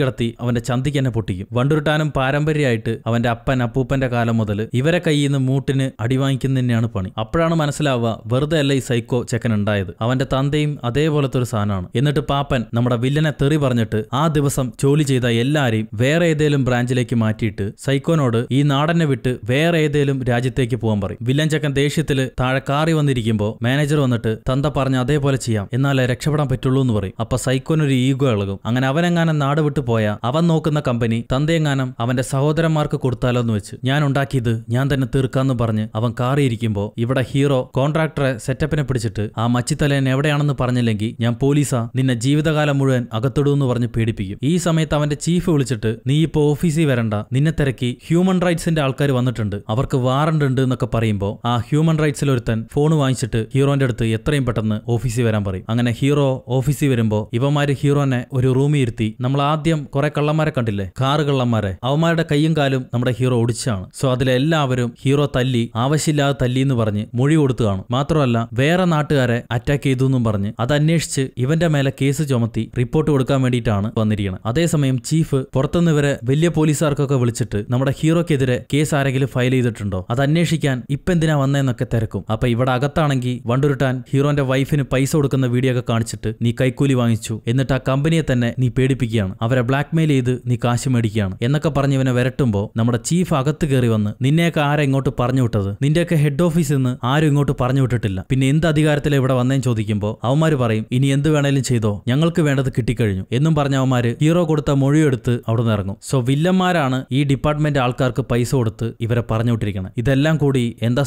കിടത്തി അവന്റെ ചന്തിക്ക് തന്നെ പൊട്ടിക്കും വണ്ടുരുട്ടാനും പാരമ്പര്യമായിട്ട് അവന്റെ അപ്പൻ അപ്പൂപ്പന്റെ കാലം മുതൽ ഇവരെ കയ്യിൽ നിന്ന് മൂട്ടിന് അടിവാങ്ങിക്കുന്നതന്നെയാണ് പണി അപ്പോഴാണ് മനസ്സിലാവുക വെറുതെ അല്ല ഈ സൈക്കോ ചെക്കൻ ഉണ്ടായത് അവന്റെ തന്തയും അതേപോലത്തെ ഒരു സാധനമാണ് എന്നിട്ട് പാപ്പൻ നമ്മുടെ വില്ലനെ തെറി പറഞ്ഞിട്ട് ആ ദിവസം ജോലി ചെയ്ത എല്ലാരെയും വേറെ ഏതെങ്കിലും ബ്രാഞ്ചിലേക്ക് മാറ്റിയിട്ട് സൈക്കോനോട് ഈ നാടനെ വിട്ട് വേറെ ഏതെങ്കിലും രാജ്യത്തേക്ക് പോകാൻ പറയും വില്ലൻ ചെക്കൻ ദേഷ്യത്തിൽ താഴെ കാറി വന്നിരിക്കുമ്പോൾ മാനേജർ വന്നിട്ട് തന്ത പറഞ്ഞ അതേപോലെ ചെയ്യാം എന്നാലേ രക്ഷപ്പെടാൻ പറ്റുള്ളൂ എന്ന് പറയും അപ്പൊ സൈക്കോനൊരു ഈഗോ ഇളകും അങ്ങനെ അവനെങ്ങാനം നാട് വിട്ടു പോയ അവൻ നോക്കുന്ന കമ്പനി തന്തയെങ്ങാനം അവന്റെ സഹോദരന്മാർക്ക് കൊടുത്താലോന്ന് വെച്ച് ഞാൻ ഉണ്ടാക്കിയത് ഞാൻ തന്നെ തീർക്കാന്ന് പറഞ്ഞ് അവൻ കാറിയിരിക്കുമ്പോ ഇവിടെ ഹീറോ കോൺട്രാക്ടറെ സെറ്റപ്പിനെ പിടിച്ചിട്ട് ആ മച്ചിത്തലേൻ എവിടെയാണെന്ന് പറഞ്ഞില്ലെങ്കിൽ ഞാൻ പോലീസാ നിന്നെ ജീവിതകാലം മുഴുവൻ അകത്തിടൂന്ന് പറഞ്ഞ് പേടിപ്പിക്കും ഈ സമയത്ത് അവന്റെ ചീഫ് വിളിച്ചിട്ട് നീ ഇപ്പോ ഓഫീസിൽ വരണ്ട നിന്നെ തിരക്കി ഹ്യൂമൻ റൈറ്റ്സിന്റെ ആൾക്കാർ വന്നിട്ടുണ്ട് അവർക്ക് വാറണ്ട് ഉണ്ട് എന്നൊക്കെ പറയുമ്പോൾ ആ ഹ്യൂമൻ റൈറ്റ്സിൽ ഒരുത്തൻ ഫോൺ വാങ്ങിച്ചിട്ട് ഹീറോന്റെ അടുത്ത് എത്രയും പെട്ടെന്ന് ഓഫീസിൽ വരാൻ പറയും അങ്ങനെ ഹീറോ ഓഫീസിൽ വരുമ്പോൾ ഇവന്മാര് ഹീറോനെ ഒരു റൂമിൽ ഇരുത്തി നമ്മൾ ആദ്യം കുറെ കള്ളന്മാരെ കണ്ടില്ലേ കാറ് കള്ളന്മാരെ അവന്മാരുടെ കൈയും കാലും നമ്മുടെ ഹീറോ ഒടിച്ചാണ് സോ അതിലെല്ലാവരും ഹീറോ തല്ലി ആവശ്യമില്ലാതെ തല്ലി എന്ന് പറഞ്ഞ് മൊഴി കൊടുത്തു കാണും മാത്രമല്ല വേറെ നാട്ടുകാരെ അറ്റാക്ക് ചെയ്തു എന്നും പറഞ്ഞ് അത് അന്വേഷിച്ച് ഇവന്റെ മേലെ കേസ് ചുമത്തി റിപ്പോർട്ട് കൊടുക്കാൻ വേണ്ടിയിട്ടാണ് വന്നിരിക്കുന്നത് അതേസമയം ചീഫ് പുറത്തുനിന്ന് ഇവരെ വലിയ പോലീസുകാർക്കൊക്കെ വിളിച്ചിട്ട് നമ്മുടെ ഹീറോക്കെതിരെ കേസ് ആരെങ്കിലും ഫയൽ ചെയ്തിട്ടുണ്ടോ അത് അന്വേഷിക്കാൻ ഇപ്പൊ എന്തിനാ വന്നതെന്നൊക്കെ തിരക്കും അപ്പൊ ഇവിടെ അകത്താണെങ്കിൽ വണ്ടുരുട്ടാൻ ഹീറോന്റെ വൈഫിന് പൈസ കൊടുക്കുന്ന വീഡിയോ ഒക്കെ കാണിച്ചിട്ട് നീ കൈക്കൂലി വാങ്ങിച്ചു എന്നിട്ട് ആ കമ്പനിയെ തന്നെ ഇവനെ നീ പേടിപ്പിക്കുകയാണ് അവരെ ബ്ലാക്ക്മെയിൽ ചെയ്ത് നീ കാശ് മേടിക്കുകയാണ് എന്നൊക്കെ പറഞ്ഞ് ഇവനെ വരട്ടുമ്പോൾ നമ്മുടെ ചീഫ് അകത്ത് കയറി വന്ന് നിന്നെയൊക്കെ ആരെ ഇങ്ങോട്ട് പറഞ്ഞു വിട്ടത് നിന്റെയൊക്കെ ഹെഡ് ഓഫീസിൽ നിന്ന് ആരും ഇങ്ങോട്ട് പറഞ്ഞു വിട്ടിട്ടില്ല പിന്നെ എന്ത് അധികാരത്തിൽ ഇവിടെ വന്നേന്ന് ചോദിക്കുമ്പോൾ അവന്മാർ പറയും ഇനി എന്ത് വേണേലും ചെയ്തോ ഞങ്ങൾക്ക് വേണ്ടത് കിട്ടിക്കഴിഞ്ഞു എന്നും പറഞ്ഞ അവന്മാർ ഹീറോ കൊടുത്ത മൊഴിയെടുത്ത് അവിടെ നിന്ന് ഇറങ്ങും സോ വില്ലന്മാരാണ് ഈ ഡിപ്പാർട്ട്മെന്റ് ആൾക്കാർക്ക് പൈസ കൊടുത്ത് ഇവരെ പറഞ്ഞു വിട്ടിരിക്കണം ഇതെല്ലാം കൂടി എന്താ